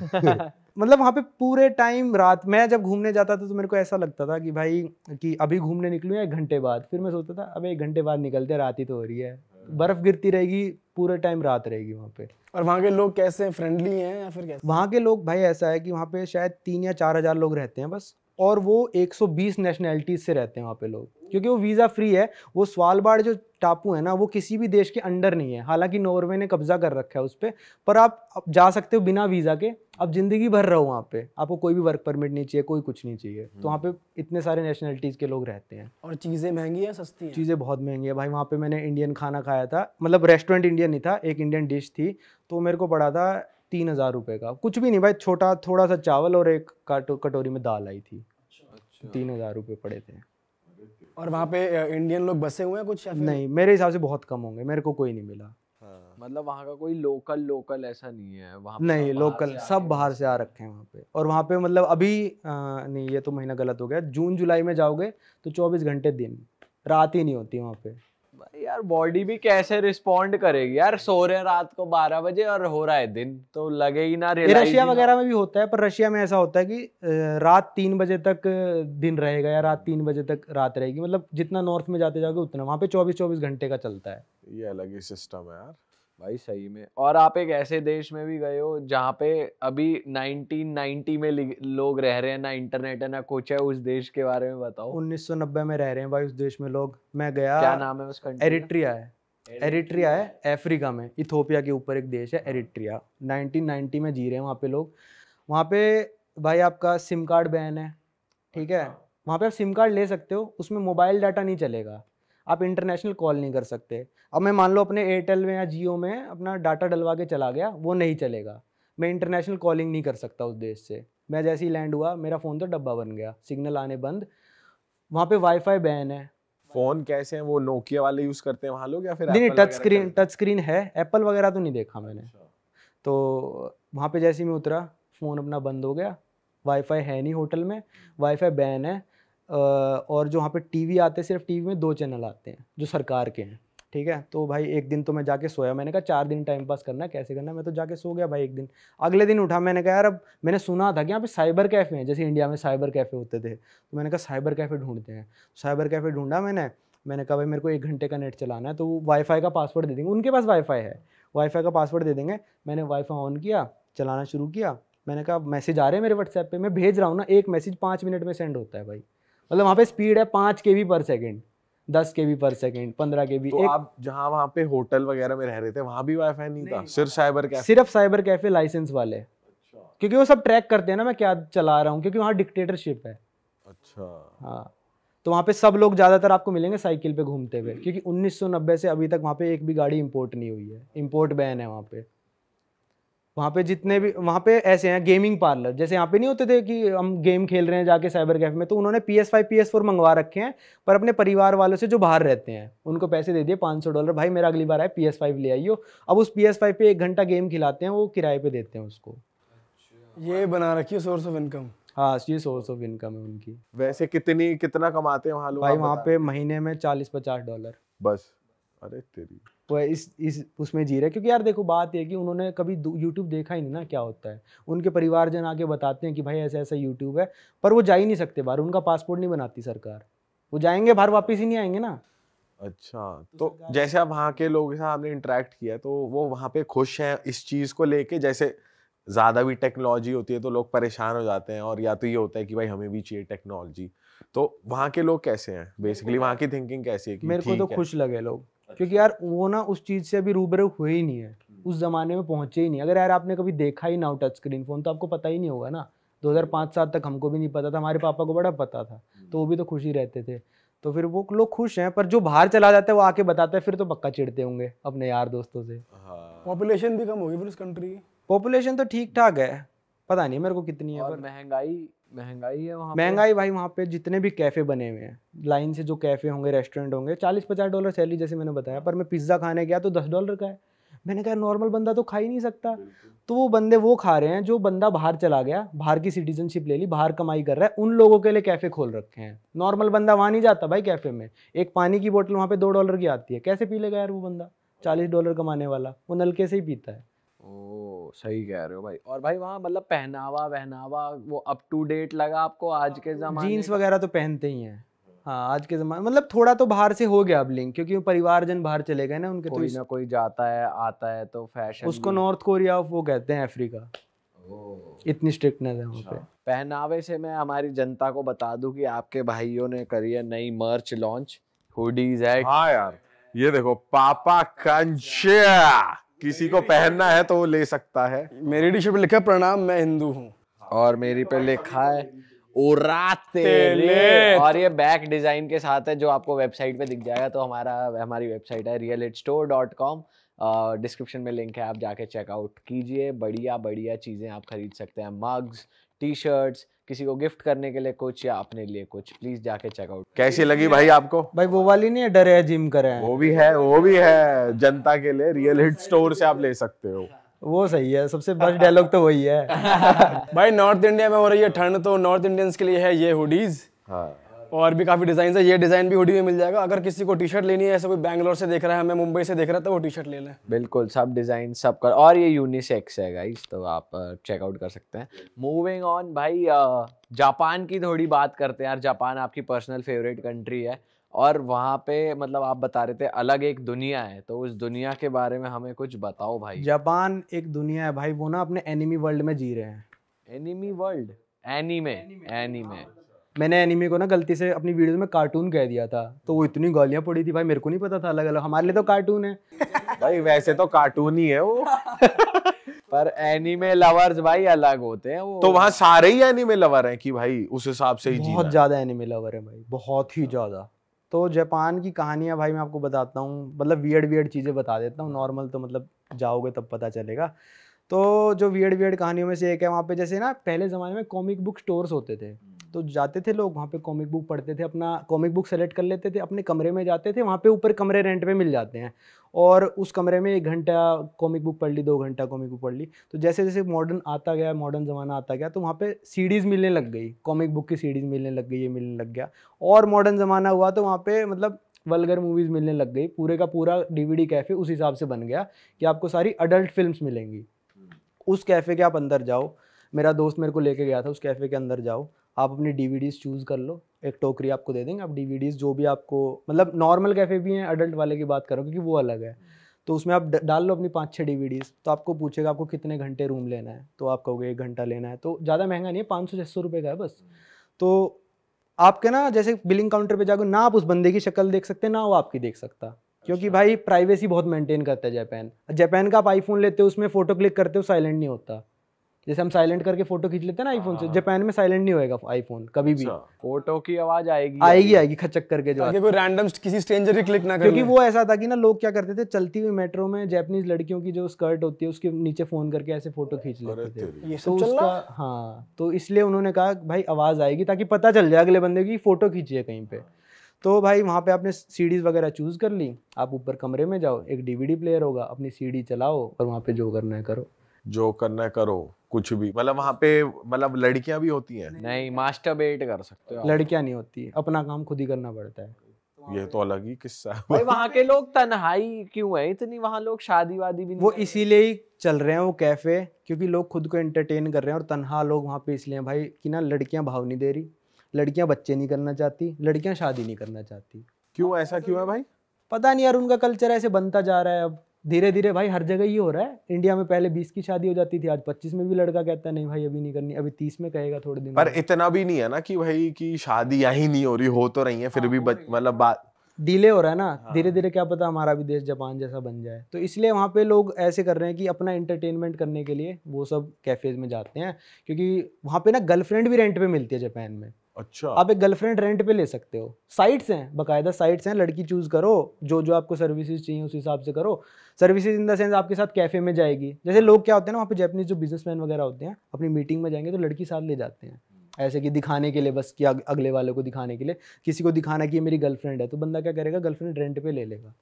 मतलब वहाँ पे पूरे टाइम रात मैं जब घूमने जाता था तो मेरे को ऐसा लगता था कि भाई कि अभी घूमने निकलूँ या एक घंटे बाद फिर मैं सोचता था अब एक घंटे बाद निकलते रात ही तो हो रही है बर्फ गिरती रहेगी पूरे टाइम रात रहेगी वहाँ पे और वहाँ के लोग कैसे फ्रेंडली हैं या फिर कैसे वहाँ के लोग भाई ऐसा है कि वहाँ पे शायद तीन या चार हजार लोग रहते हैं बस और वो 120 नेशनैलिटीज़ से रहते हैं वहाँ पे लोग क्योंकि वो वीज़ा फ्री है वो स्वालबाड़ जो टापू है ना वो किसी भी देश के अंडर नहीं है हालांकि नॉर्वे ने कब्जा कर रखा है उस पर पर आप जा सकते हो बिना वीज़ा के आप ज़िंदगी भर रहो वहाँ पे आपको कोई भी वर्क परमिट नहीं चाहिए कोई कुछ नहीं चाहिए तो वहाँ पे हम्म। इतने सारे नेशनलिटीज़ के लोग रहते हैं और चीज़ें महंगी हैं सस्ती है? चीज़ें बहुत महंगी है भाई वहाँ पर मैंने इंडियन खाना खाया था मतलब रेस्टोरेंट इंडियन नहीं था एक इंडियन डिश थी तो मेरे को पड़ा था तीन हज़ार रुपए का कुछ भी नहीं भाई छोटा थोड़ा सा चावल और एक काटो कटोरी में दाल आई थी अच्छा। तीन हज़ार रुपए पड़े थे और वहाँ पे इंडियन लोग बसे हुए हैं कुछ या फिर? नहीं मेरे हिसाब से बहुत कम होंगे मेरे को कोई नहीं मिला हाँ। मतलब वहाँ का कोई लोकल लोकल ऐसा नहीं है वहाँ नहीं लोकल सब बाहर से आ रखे हैं वहाँ पे और वहाँ पे मतलब अभी आ, नहीं ये तो महीना गलत हो गया जून जुलाई में जाओगे तो 24 घंटे दिन रात ही नहीं होती वहाँ पे यार बॉडी भी कैसे रिस्पॉन्ड करेगी यार सो रहे रात को बारह बजे और हो रहा है दिन तो लगे ही ना रशिया वगैरह में भी होता है पर रशिया में ऐसा होता है कि रात तीन बजे तक दिन रहेगा या रात तीन बजे तक रात रहेगी मतलब जितना नॉर्थ में जाते जाओगे उतना वहां पे चौबीस चौबीस घंटे का चलता है ये अलग ही सिस्टम है यार भाई सही में और आप एक ऐसे देश में भी गए हो जहाँ पे अभी 1990 में लोग रह रहे हैं ना इंटरनेट है ना कुछ है उस देश के बारे में बताओ 1990 में रह रहे हैं भाई उस देश में लोग मैं गया क्या नाम है उस कंट्री एरिट्रिया है एरिट्रिया है अफ्रीका में इथोपिया के ऊपर एक देश है एरिट्रिया 1990 में जी रहे हैं वहाँ पे लोग वहाँ पे भाई आपका सिम कार्ड बैन है ठीक है अच्छा। वहाँ पे आप सिम कार्ड ले सकते हो उसमें मोबाइल डाटा नहीं चलेगा आप इंटरनेशनल कॉल नहीं कर सकते अब मैं मान लो अपने एयरटेल में या जियो में अपना डाटा डलवा के चला गया वो नहीं चलेगा मैं इंटरनेशनल कॉलिंग नहीं कर सकता उस देश से मैं जैसे ही लैंड हुआ मेरा फ़ोन तो डब्बा बन गया सिग्नल आने बंद वहाँ पे वाईफाई बैन है फ़ोन कैसे हैं वो नोकिया वाले यूज़ करते हैं वहाँ लोग या फिर नहीं नहीं टच स्क्रीन टच स्क्रीन है एप्पल वगैरह तो नहीं देखा मैंने अच्छा। तो वहाँ पे जैसे ही मैं उतरा फ़ोन अपना बंद हो गया वाईफाई है नहीं होटल में वाईफाई बैन है और जो वहाँ पे टीवी आते हैं सिर्फ टीवी में दो चैनल आते हैं जो सरकार के हैं ठीक है तो भाई एक दिन तो मैं जाके सोया मैंने कहा चार दिन टाइम पास करना है कैसे करना है मैं तो जाके सो गया भाई एक दिन अगले दिन उठा मैंने कहा यार अब मैंने सुना था कि यहाँ पे साइबर कैफ़े हैं जैसे इंडिया में साइबर कैफ़े होते थे तो मैंने कहा साइबर कैफ़े ढूंढते हैं साइबर तो कैफ़े ढूंढा मैंने मैंने कहा भाई मेरे को एक घंटे का नेट चलाना है तो वो वाईफाई का पासवर्ड दे देंगे उनके पास वाईफाई है वाईफाई का पासवर्ड दे देंगे मैंने वाईफाई ऑन किया चलाना शुरू किया मैंने कहा मैसेज आ रहे हैं मेरे व्हाट्सएप पे मैं भेज रहा हूँ ना एक मैसेज पाँच मिनट में सेंड होता है भाई मतलब वहाँ पे स्पीड है पाँच के बी पर सेकेंड दस के बी पर सेकेंड पंद्रह के बी तो एक... आप जहाँ वहाँ पे होटल वगैरह में रह रहे थे वहाँ भी वाई नहीं, नहीं था सिर्फ साइबर कैफे सिर्फ साइबर कैफे लाइसेंस वाले अच्छा। क्योंकि वो सब ट्रैक करते हैं ना मैं क्या चला रहा हूँ क्योंकि वहाँ डिक्टेटरशिप है अच्छा हाँ तो वहाँ पे सब लोग ज़्यादातर आपको मिलेंगे साइकिल पे घूमते हुए क्योंकि उन्नीस से अभी तक वहाँ पे एक भी गाड़ी इम्पोर्ट नहीं हुई है इम्पोर्ट बैन है वहाँ पे वहाँ पे जितने भी वहाँ पे ऐसे हैं गेमिंग पार्लर जैसे यहाँ पे नहीं होते थे कि हम गेम खेल रहे हैं जाके साइबर कैफे में तो उन्होंने P S five P S four मंगवा रखे हैं पर अपने परिवार वालों से जो बाहर रहते हैं उनको पैसे दे दिए पाँच सौ डॉलर भाई मेरा अगली बार आए पी एस फाइव ले आइयो अब उस पी एस फाइव पे एक घंटा गेम खिलाते हैं वो किराए पर देते हैं उसको ये अच्छा। बना रखी है सोर्स ऑफ इनकम हाँ ये सोर्स ऑफ इनकम है उनकी वैसे कितनी कितना कमाते हैं वहाँ भाई वहाँ पे महीने में चालीस पचास डॉलर बस अरे तेरी वो तो इस इस उसमें जी रहे क्योंकि यार देखो बात ये कि उन्होंने कभी यूट्यूब देखा ही नहीं ना क्या होता है उनके परिवारजन आके बताते हैं कि भाई ऐसा ऐसा यूट्यूब है पर वो जा ही नहीं सकते बाहर उनका पासपोर्ट नहीं बनाती सरकार वो जाएंगे बाहर वापस ही नहीं आएंगे ना अच्छा तो, तो जैसे आप वहाँ के लोगों के साथ आपने इंटरेक्ट किया तो वो वहाँ पे खुश हैं इस चीज़ को लेके जैसे ज़्यादा भी टेक्नोलॉजी होती है तो लोग परेशान हो जाते हैं और या तो ये होता है कि भाई हमें भी चाहिए टेक्नोलॉजी तो वहाँ के लोग कैसे हैं बेसिकली वहाँ की थिंकिंग कैसी है कि मेरे को तो खुश लगे लोग क्योंकि यार वो ना उस चीज़ से अभी रूबरू हुए ही नहीं है हम्म। उस ज़माने में पहुंचे ही नहीं अगर यार आपने कभी देखा ही ना हो टच स्क्रीन फ़ोन तो आपको पता ही नहीं होगा ना 2005 साल तक हमको भी नहीं पता था हमारे पापा को बड़ा पता था हम्म। तो वो भी तो खुश ही रहते थे तो फिर वो लोग खुश हैं पर जो बाहर चला जाता है वो आके बताता है फिर तो पक्का चिड़ते होंगे अपने यार दोस्तों से पॉपुलेशन हाँ। भी कम होगी फिर कंट्री पॉपुलेशन तो ठीक ठाक है पता नहीं मेरे को कितनी है पर महंगाई महंगाई है वहाँ महंगाई भाई वहाँ पे जितने भी कैफ़े बने हुए हैं लाइन से जो कैफ़े होंगे रेस्टोरेंट होंगे चालीस पचास डॉलर सैलरी जैसे मैंने बताया पर मैं पिज़्ज़ा खाने गया तो दस डॉलर का है मैंने कहा नॉर्मल बंदा तो खा ही नहीं सकता तो वो बंदे वो खा रहे हैं जो बंदा बाहर चला गया बाहर की सिटीजनशिप ले ली बाहर कमाई कर रहा है उन लोगों के लिए कैफ़े खोल रखे हैं नॉर्मल बंदा वहाँ नहीं जाता भाई कैफ़े में एक पानी की बोतल वहाँ पे दो डॉलर की आती है कैसे पी लेगा यार वो बंदा चालीस डॉलर कमाने वाला वो नलके से ही पीता है सही कह रहे हो भाई और भाई वहाँ मतलब पहनावा वहनावा वो अप टू डेट लगा आपको आज के हाँ, जमाने जीन्स वगैरह तो पहनते ही हैं हाँ आज के जमाने मतलब थोड़ा तो बाहर से हो गया अब लिंक क्योंकि परिवारजन बाहर चले गए ना उनके तो कोई तो इस... ना कोई जाता है आता है तो फैशन उसको नॉर्थ कोरिया वो कहते हैं अफ्रीका इतनी स्ट्रिक्टनेस है वहाँ पे अच्छा। पहनावे से मैं हमारी जनता को बता दूं कि आपके भाइयों ने करी है नई मर्च लॉन्च हुडीज है हाँ यार ये देखो पापा कंचिया किसी को पहनना है तो वो ले सकता है मेरी डिश पे लिखा प्रणाम मैं हिंदू हूँ और मेरी पे लिखा है और ये बैक डिजाइन के साथ है जो आपको वेबसाइट पे दिख जाएगा तो हमारा हमारी वेबसाइट है real eight store dot com description में लिंक है आप जाके चेकआउट कीजिए बढ़िया बढ़िया चीज़ें आप खरीद सकते हैं मग्स टी शर्ट्स किसी को गिफ्ट करने के लिए कुछ या अपने लिए कुछ प्लीज जाके चेकआउट कैसी लगी भाई आपको भाई वो वाली नहीं है डर है जिम करे वो भी है वो भी है जनता के लिए रियल हिट स्टोर से आप ले सकते हो वो सही है सबसे बेस्ट डायलॉग तो वही है भाई नॉर्थ इंडिया में हो रही है ठंड तो नॉर्थ इंडियंस के लिए है ये हुडीज हाँ और भी काफ़ी डिज़ाइन है ये डिज़ाइन भी हुडी में मिल जाएगा अगर किसी को टी शर्ट लेनी है ऐसे कोई बैंगलोर से देख रहा है हमें मुंबई से देख रहा है तो वो टी शर्ट ले लें बिल्कुल सब डिज़ाइन सब कर और ये यूनिसेक्स है गाइस तो आप चेकआउट कर सकते हैं मूविंग ऑन भाई जापान की थोड़ी बात करते हैं यार जापान आपकी पर्सनल फेवरेट कंट्री है और वहाँ पे मतलब आप बता रहे थे अलग एक दुनिया है तो उस दुनिया के बारे में हमें कुछ बताओ भाई जापान एक दुनिया है भाई वो ना अपने एनिमी वर्ल्ड में जी रहे हैं एनिमी वर्ल्ड एनीमे एनीमे मैंने एनिमे को ना गलती से अपनी वीडियो में कार्टून कह दिया था तो वो इतनी गालियां पड़ी थी भाई मेरे को नहीं पता था अलग अलग हमारे लिए तो कार्टून है भाई वैसे तो कार्टून ही है वो पर एनिमे लवर्स भाई अलग होते हैं वो तो वहाँ सारे ही एनिमे लवर हैं कि भाई उस हिसाब से ही बहुत ज्यादा एनिमे लवर है भाई बहुत ही हाँ। ज्यादा तो जापान की कहानियां भाई मैं आपको बताता हूँ मतलब वियर्ड वियर्ड चीज़ें बता देता हूँ नॉर्मल तो मतलब जाओगे तब पता चलेगा तो जो वियड वियड कहानियों में से एक है वहाँ पे जैसे ना पहले ज़माने में कॉमिक बुक स्टोर्स होते थे हम्म। तो जाते थे लोग वहाँ पे कॉमिक बुक पढ़ते थे अपना कॉमिक बुक सेलेक्ट कर लेते थे अपने कमरे में जाते थे वहाँ पे ऊपर कमरे रेंट पे मिल जाते हैं और उस कमरे में एक घंटा कॉमिक बुक पढ़ ली दो घंटा कॉमिक बुक पढ़ ली तो जैसे जैसे मॉडर्न आता गया मॉडर्न ज़माना आता गया तो वहाँ पे सीडीज़ मिलने लग गई कॉमिक बुक की सीडीज़ मिलने लग गई ये मिलने लग गया और मॉडर्न ज़माना हुआ तो वहाँ पर मतलब वलगर मूवीज़ मिलने लग गई पूरे का पूरा डीवीडी कैफ़े उस हिसाब से बन गया कि आपको सारी अडल्ट फिल्म्स मिलेंगी उस कैफ़े के आप अंदर जाओ मेरा दोस्त मेरे को लेके गया था उस कैफ़े के अंदर जाओ आप अपनी डी चूज़ कर लो एक टोकरी आपको दे देंगे आप डी जो भी आपको मतलब नॉर्मल कैफ़े भी हैं अडल्ट वाले की बात करो क्योंकि वो अलग है तो उसमें आप डाल लो अपनी पाँच छः डी तो आपको पूछेगा आपको कितने घंटे रूम लेना है तो आप कहोगे एक घंटा लेना है तो ज़्यादा महंगा नहीं है पाँच सौ छः सौ रुपये का है बस तो आपके ना जैसे बिलिंग काउंटर पे जाकर ना आप उस बंदे की शक्ल देख सकते ना वो आपकी देख सकता क्योंकि अच्छा। भाई प्राइवेसी बहुत मेंटेन करता है जापान जापान का आप आईफोन लेते हो उसमें फोटो क्लिक करते हो साइलेंट नहीं होता जैसे हम साइलेंट करके फोटो खींच लेते हैं ना आईफोन से जापान हाँ। में साइलेंट नहीं होएगा आईफोन कभी भी फोटो अच्छा, की आवाज आएगी आएगी आएगी खचक करके जो कोई रैंडम किसी स्ट्रेंजर की क्लिक ना क्योंकि वो ऐसा था कि ना लोग क्या करते थे चलती हुई मेट्रो में जैपनीज लड़कियों की जो स्कर्ट होती है उसके नीचे फोन करके ऐसे फोटो खींच लेते थे तो उसका हाँ तो इसलिए उन्होंने कहा भाई आवाज आएगी ताकि पता चल जाए अगले बंदे की फोटो खींची है कहीं पे तो भाई वहाँ पे आपने सीडीज़ वगैरह चूज़ कर ली आप ऊपर कमरे में जाओ एक डीवीडी प्लेयर होगा अपनी सीडी चलाओ और वहाँ पे जो करना है करो जो करना है करो कुछ भी मतलब वहाँ पे मतलब लड़कियाँ भी होती हैं नहीं मास्टर बेट कर सकते हो लड़कियाँ नहीं होती अपना काम खुद ही करना पड़ता है ये तो अलग ही किस्सा भाई वहाँ के लोग तनहाई क्यों है इतनी वहाँ लोग शादी वादी भी वो इसीलिए ही चल रहे हैं वो कैफे क्योंकि लोग खुद को एंटरटेन कर रहे हैं और तनहा लोग वहाँ पे इसलिए भाई कि ना लड़कियाँ भाव नहीं दे रही लड़कियां बच्चे नहीं करना चाहती लड़कियां शादी नहीं करना चाहती क्यों ऐसा क्यों है भाई पता नहीं यार उनका कल्चर ऐसे बनता जा रहा है अब धीरे धीरे भाई हर जगह ये हो रहा है इंडिया में पहले बीस की शादी हो जाती थी आज पच्चीस में भी लड़का कहता है नहीं भाई अभी नहीं करनी अभी तीस में कहेगा थोड़े दिन पर इतना भी नहीं है ना कि भाई की शादी यही नहीं हो रही हो तो रही है फिर हाँ, भी मतलब बात डिले हो रहा है ना धीरे हाँ। धीरे क्या पता हमारा भी देश जापान जैसा बन जाए तो इसलिए वहाँ पे लोग ऐसे कर रहे हैं कि अपना एंटरटेनमेंट करने के लिए वो सब कैफेज में जाते हैं क्योंकि वहाँ पे ना गर्लफ्रेंड भी रेंट पे मिलती है जापान में अच्छा आप एक गर्लफ्रेंड रेंट पे ले सकते हो साइट्स हैं बकायदा साइट्स हैं लड़की चूज करो जो जो आपको सर्विसेज चाहिए उस हिसाब से करो सर्विसेज इन द सेंस आपके साथ कैफे में जाएगी जैसे लोग क्या होते हैं ना वहाँ पे जैपनीज जो बिजनेसमैन वगैरह होते हैं अपनी मीटिंग में जाएंगे तो लड़की साथ ले जाते हैं ऐसे कि दिखाने के लिए बस कि अगले वाले को दिखाने के लिए किसी को दिखाना कि ये मेरी गर्लफ्रेंड है तो बंदा क्या करेगा गर्लफ्रेंड रेंट पे ले लेगा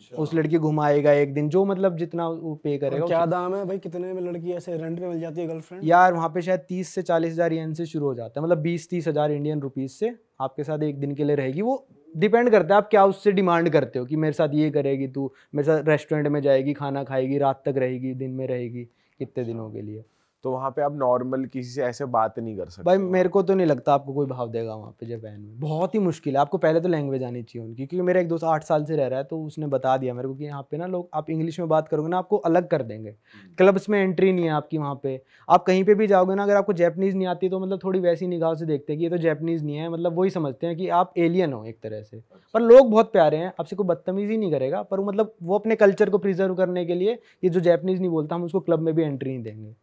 अच्छा। उस लड़की घुमाएगा एक दिन जो मतलब जितना वो पे करेगा क्या दाम है भाई कितने में लड़की ऐसे रेंट में मिल जाती है गर्लफ्रेंड यार वहाँ पे शायद तीस से चालीस हजार एन से शुरू हो जाता है मतलब बीस तीस हजार इंडियन रुपीज से आपके साथ एक दिन के लिए रहेगी वो डिपेंड करता है आप क्या उससे डिमांड करते हो कि मेरे साथ ये करेगी तू मेरे साथ रेस्टोरेंट में जाएगी खाना खाएगी रात तक रहेगी दिन में रहेगी कितने अच्छा। दिनों के लिए तो वहाँ पे आप नॉर्मल किसी से ऐसे बात नहीं कर सकते भाई मेरे को तो नहीं लगता आपको कोई भाव देगा वहाँ पे जापान में बहुत ही मुश्किल है आपको पहले तो लैंग्वेज आनी चाहिए उनकी क्योंकि मेरा एक दोस्त आठ साल से रह रहा है तो उसने बता दिया मेरे को कि यहाँ पे ना लोग आप इंग्लिश में बात करोगे ना आपको अलग कर देंगे क्लब्स हम्म। में एंट्री नहीं है आपकी वहाँ पे आप कहीं पर भी जाओगे ना अगर आपको जैपनीज़ नहीं आती तो मतलब थोड़ी वैसी निगाह से देखते हैं कि ये तो जैपनीज़ नहीं है मतलब वही समझते हैं कि आप एलियन हो एक तरह से अच्छा। पर लोग बहुत प्यारे हैं आपसे कोई बदतमीज़ी नहीं करेगा पर मतलब वो अपने कल्चर को प्रिजर्व करने के लिए ये जो जैपनीज़ नहीं बोलता हम उसको क्लब में भी एंट्री नहीं देंगे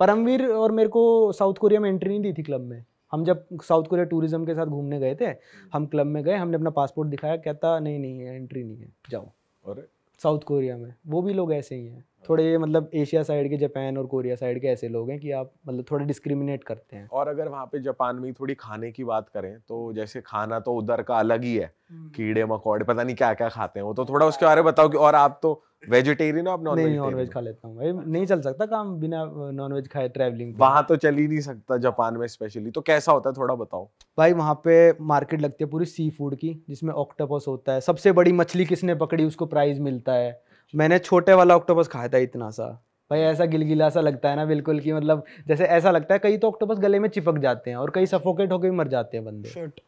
परमवीर और मेरे को साउथ कोरिया में एंट्री नहीं दी थी क्लब में हम जब साउथ कोरिया टूरिज्म के साथ घूमने गए थे हम क्लब में गए हमने अपना पासपोर्ट दिखाया कहता नहीं नहीं है एंट्री नहीं है जाओ और साउथ कोरिया में वो भी लोग ऐसे ही हैं थोड़े मतलब एशिया साइड के जापान और कोरिया साइड के ऐसे लोग हैं कि आप मतलब थोड़ा डिस्क्रिमिनेट करते हैं और अगर वहाँ पे जापान में थोड़ी खाने की बात करें तो जैसे खाना तो उधर का अलग ही है हम्म। कीड़े मकोड़े पता नहीं क्या क्या खाते हैं वो तो थोड़ा उसके बारे में बताओ कि और आप तो वेजिटेरियन आप नॉन नहीं नॉन वेज खा लेता हूँ भाई नहीं चल सकता काम बिना नॉन वेज खाए ट्रैवलिंग वहाँ तो चल ही नहीं सकता जापान में स्पेशली तो कैसा होता है थोड़ा बताओ भाई वहाँ पे मार्केट लगती है पूरी सी फूड की जिसमें ऑक्टोपस होता है सबसे बड़ी मछली किसने पकड़ी उसको प्राइज मिलता है मैंने छोटे वाला ऑक्टोपस खाया था इतना सा भाई ऐसा गिलगिला सा लगता है ना बिल्कुल कि मतलब जैसे ऐसा लगता है कई तो ऑक्टोपस गले में चिपक जाते हैं और कई सफोकेट होकर भी मर जाते हैं बंदे Shit.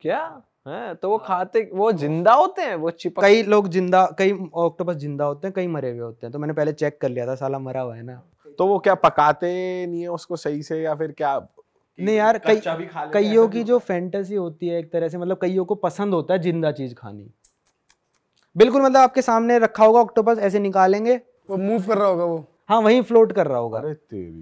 क्या है तो वो खाते वो जिंदा होते हैं वो चिपक कई लोग जिंदा कई ऑक्टोपस जिंदा होते हैं कई मरे हुए होते हैं तो मैंने पहले चेक कर लिया था साला मरा हुआ है ना तो वो क्या पकाते नहीं है उसको सही से या फिर क्या नहीं यार कई कईयों की तो। जो फैंटेसी होती है एक तरह से मतलब कईयों को पसंद होता है जिंदा चीज खानी बिल्कुल मतलब आपके सामने रखा होगा ऑक्टोपस ऐसे निकालेंगे वो मूव कर रहा होगा वो हाँ वहीं फ्लोट कर रहा होगा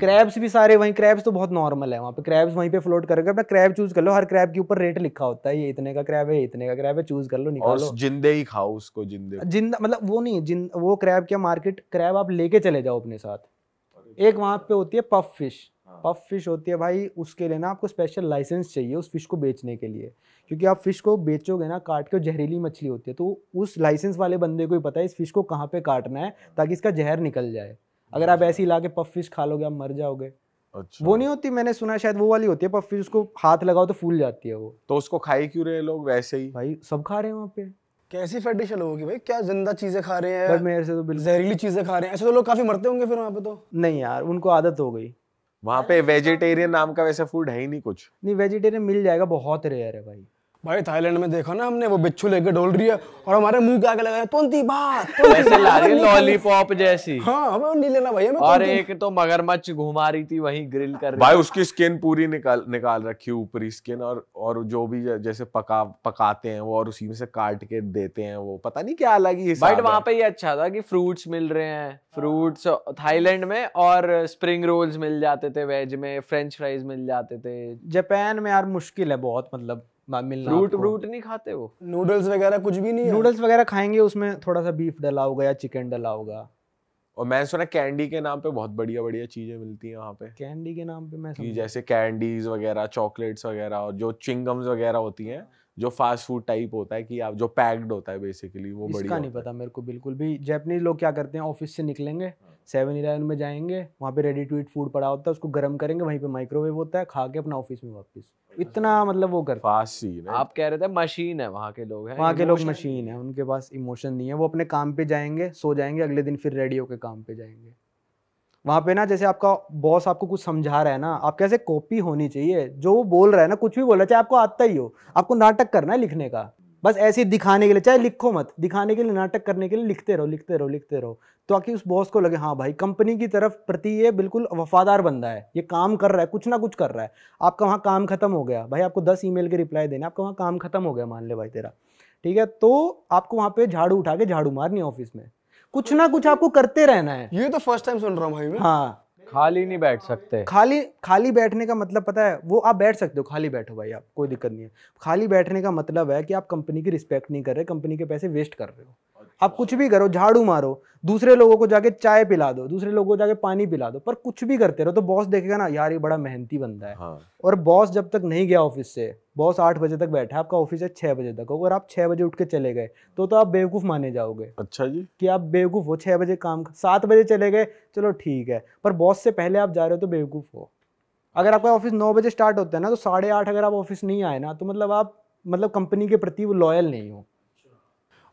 क्रैब्स भी सारे वहीं क्रैब्स तो बहुत नॉर्मल है वहाँ पे क्रैब्स वहीं पे फ्लोट करके अपना क्रैब चूज कर लो हर क्रैब के ऊपर रेट लिखा होता है ये इतने का क्रैब है इतने का क्रैब है चूज कर लो निकालो जिंदे ही खाओ उसको जिंदे जिंदा मतलब वो नहीं जिन वो क्रैब क्या मार्केट क्रैब आप लेके चले जाओ अपने साथ एक वहां पे होती है पफ फिश हाँ। पफ फिश होती है भाई उसके लिए ना आपको स्पेशल लाइसेंस चाहिए उस फिश को बेचने के लिए क्योंकि आप फिश को बेचोगे ना काट के जहरीली मछली होती है तो उस लाइसेंस वाले बंदे को ही पता है इस फिश को कहाँ पे काटना है हाँ। ताकि इसका जहर निकल जाए अगर आप अच्छा। ऐसी ला के पफ फिश खा लोगे आप मर जाओगे अच्छा वो नहीं होती मैंने सुना शायद वो वाली होती है पर फिर उसको हाथ लगाओ तो फूल जाती है वो तो उसको खाई क्यों रहे लोग वैसे ही भाई सब खा रहे हैं वहाँ पे कैसी फेडरेशन होगी भाई क्या जिंदा चीजें खा रहे हैं मेरे से तो बिल्कुल जहरीली चीजें खा रहे हैं ऐसे तो लोग काफी मरते होंगे फिर वहाँ पे तो नहीं यार उनको आदत हो गई वहाँ पे वेजिटेरियन नाम का वैसे फूड है ही नहीं कुछ नहीं वेजिटेरियन मिल जाएगा बहुत रेयर है भाई भाई थाईलैंड में देखा ना हमने वो बिच्छू लेके डोल रही है और हमारे मुंह के आगे लगाया बात वैसे ला रही लॉलीपॉप जैसी हाँ हमें नहीं लेना भाई हमें और एक तो मगरमच्छ घुमा रही थी वहीं ग्रिल कर रही भाई उसकी स्किन पूरी निकाल निकाल रखी ऊपरी स्किन और और जो भी जैसे पका पकाते हैं वो और उसी में से काट के देते हैं वो पता नहीं क्या अलग ही बट वहाँ पे ये अच्छा था की फ्रूट्स मिल रहे हैं फ्रूट्स थाईलैंड में और स्प्रिंग रोल्स मिल जाते थे वेज में फ्रेंच फ्राइज मिल जाते थे जापान में यार मुश्किल है बहुत मतलब फ्रूट फ्रूट नहीं खाते वो नूडल्स वगैरह कुछ भी नहीं नूडल्स वगैरह खाएंगे उसमें थोड़ा सा बीफ डला होगा या चिकन डला होगा और मैंने सुना कैंडी के नाम पे बहुत बढ़िया बढ़िया चीजें मिलती हैं वहाँ पे कैंडी के नाम पे मैं कि जैसे कैंडीज वगैरह चॉकलेट्स वगैरह और जो चिंगम्स वगैरह होती हैं जो फास्ट फूड टाइप होता है कि आप जो पैक्ड होता है बेसिकली वो बढ़िया नहीं पता मेरे को बिल्कुल भी जैपनीज लोग क्या करते हैं ऑफिस से निकलेंगे सेवन इलेवन में जाएंगे वहाँ पे रेडी टू ईट फूड पड़ा होता है उसको गर्म करेंगे वहीं पे माइक्रोवेव होता है खा के अपना ऑफिस में वापस इतना मतलब वो कर आप कह रहे थे मशीन है वहाँ के लोग हैं वहाँ के लोग मशीन है उनके पास इमोशन नहीं है वो अपने काम पे जाएंगे सो जाएंगे अगले दिन फिर रेडी के काम पे जाएंगे वहाँ पे ना जैसे आपका बॉस आपको कुछ समझा रहा है ना आप कैसे कॉपी होनी चाहिए जो वो बोल रहा है ना कुछ भी बोल रहा है चाहे आपको आता ही हो आपको नाटक करना है लिखने का बस ऐसे दिखाने के लिए चाहे लिखो मत दिखाने के लिए नाटक करने के लिए लिखते रहो लिखते रहो लिखते रहो ताकि उस बॉस को लगे हाँ भाई कंपनी की तरफ प्रति ये बिल्कुल वफादार बंदा है ये काम कर रहा है कुछ ना कुछ कर रहा है आपका वहाँ काम खत्म हो गया भाई आपको दस ईमेल के रिप्लाई देने आपका वहाँ काम खत्म हो गया मान ले भाई तेरा ठीक है तो आपको वहाँ पे झाड़ू उठा के झाड़ू मारनी ऑफिस में कुछ ना कुछ आपको करते रहना है ये तो फर्स्ट टाइम सुन रहा हूँ भाई मैं हाँ खाली नहीं बैठ सकते खाली खाली बैठने का मतलब पता है वो आप बैठ सकते हो खाली बैठो भाई आप कोई दिक्कत नहीं है खाली बैठने का मतलब है कि आप कंपनी की रिस्पेक्ट नहीं कर रहे कंपनी के पैसे वेस्ट कर रहे हो आप कुछ भी करो झाड़ू मारो दूसरे लोगों को जाके चाय पिला दो दूसरे लोगों को जाके पानी पिला दो पर कुछ भी करते रहो तो बॉस देखेगा ना यार ये बड़ा मेहनती बंदा है हाँ। और बॉस जब तक नहीं गया ऑफिस से बॉस आठ बजे तक बैठा आपका ऑफिस है छह बजे तक अगर आप छह बजे उठ के चले गए तो तो आप बेवकूफ माने जाओगे अच्छा जी कि आप बेवकूफ हो छह बजे काम सात बजे चले गए चलो ठीक है पर बॉस से पहले आप जा रहे हो तो बेवकूफ हो अगर आपका ऑफिस नौ बजे स्टार्ट होता है ना तो साढ़े आठ अगर आप ऑफिस नहीं आए ना तो मतलब आप मतलब कंपनी के प्रति वो लॉयल नहीं हो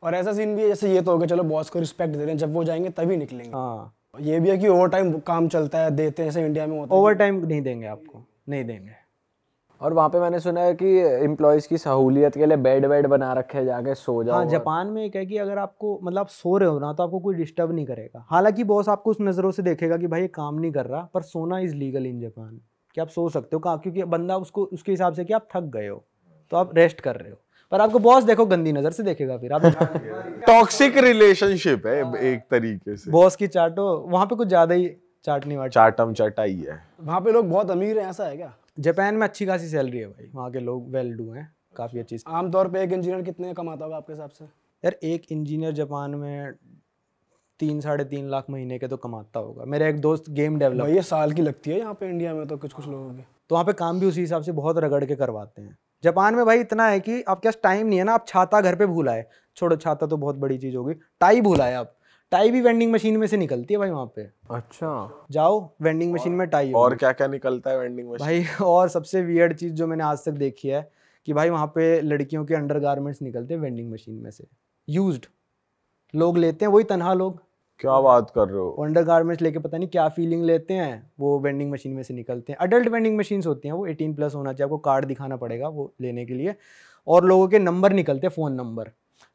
और ऐसा सीन भी है जैसे ये तो हो गया चलो बॉस को रिस्पेक्ट दे रहे हैं जब वो जाएंगे तभी निकलेंगे हाँ ये भी है कि ओवर टाइम काम चलता है देते हैं ऐसे इंडिया में ओवर टाइम नहीं देंगे आपको नहीं देंगे और वहाँ पे मैंने सुना है कि एम्प्लॉयज़ की सहूलियत के लिए बेड वेड बना रखे जाके सो हाँ, जाओ हाँ जापान में एक है कि अगर आपको मतलब आप सो रहे हो ना तो आपको कोई डिस्टर्ब नहीं करेगा हालांकि बॉस आपको उस नज़रों से देखेगा कि भाई ये काम नहीं कर रहा पर सोना इज़ लीगल इन जापान कि आप सो सकते हो क्योंकि बंदा उसको उसके हिसाब से कि आप थक गए हो तो आप रेस्ट कर रहे हो पर आपको बॉस देखो गंदी नजर से देखेगा फिर आप टॉक्सिक रिलेशनशिप है हाँ। एक तरीके से बॉस की चाटो वहाँ पे कुछ ज्यादा ही चाटनी वाट चाटम चटाई है वहाँ पे लोग बहुत अमीर हैं ऐसा है क्या जापान में अच्छी खासी सैलरी है भाई वहाँ के लोग वेल डू हैं काफ़ी अच्छी आमतौर पे एक इंजीनियर कितने कमाता होगा आपके हिसाब से यार एक इंजीनियर जापान में तीन साढ़े तीन लाख महीने के तो कमाता होगा मेरा एक दोस्त गेम डेवलप ये साल की लगती है यहाँ पे इंडिया में तो कुछ कुछ लोगों के तो वहाँ पे काम भी उसी हिसाब से बहुत रगड़ के करवाते हैं जापान में भाई इतना है कि आप क्या टाइम नहीं है ना आप छाता घर पे भूल आए छोड़ो छाता तो बहुत बड़ी चीज़ होगी टाई भूल आए आप टाई भी वेंडिंग मशीन में से निकलती है भाई वहाँ पे अच्छा जाओ वेंडिंग मशीन में टाई और क्या क्या निकलता है वेंडिंग मशीन भाई और सबसे वियर्ड चीज़ जो मैंने आज तक देखी है कि भाई वहाँ पे लड़कियों के अंडर निकलते हैं वेंडिंग मशीन में से यूज लोग लेते हैं वही तनहा लोग क्या बात कर रहे हो अंडर गारमेंट्स लेके पता नहीं क्या फीलिंग लेते हैं वो वेंडिंग मशीन में से निकलते हैं अडल्ट वेंडिंग मशीन होती हैं वो एटीन प्लस होना चाहिए आपको कार्ड दिखाना पड़ेगा वो लेने के लिए और लोगों के नंबर निकलते हैं फ़ोन नंबर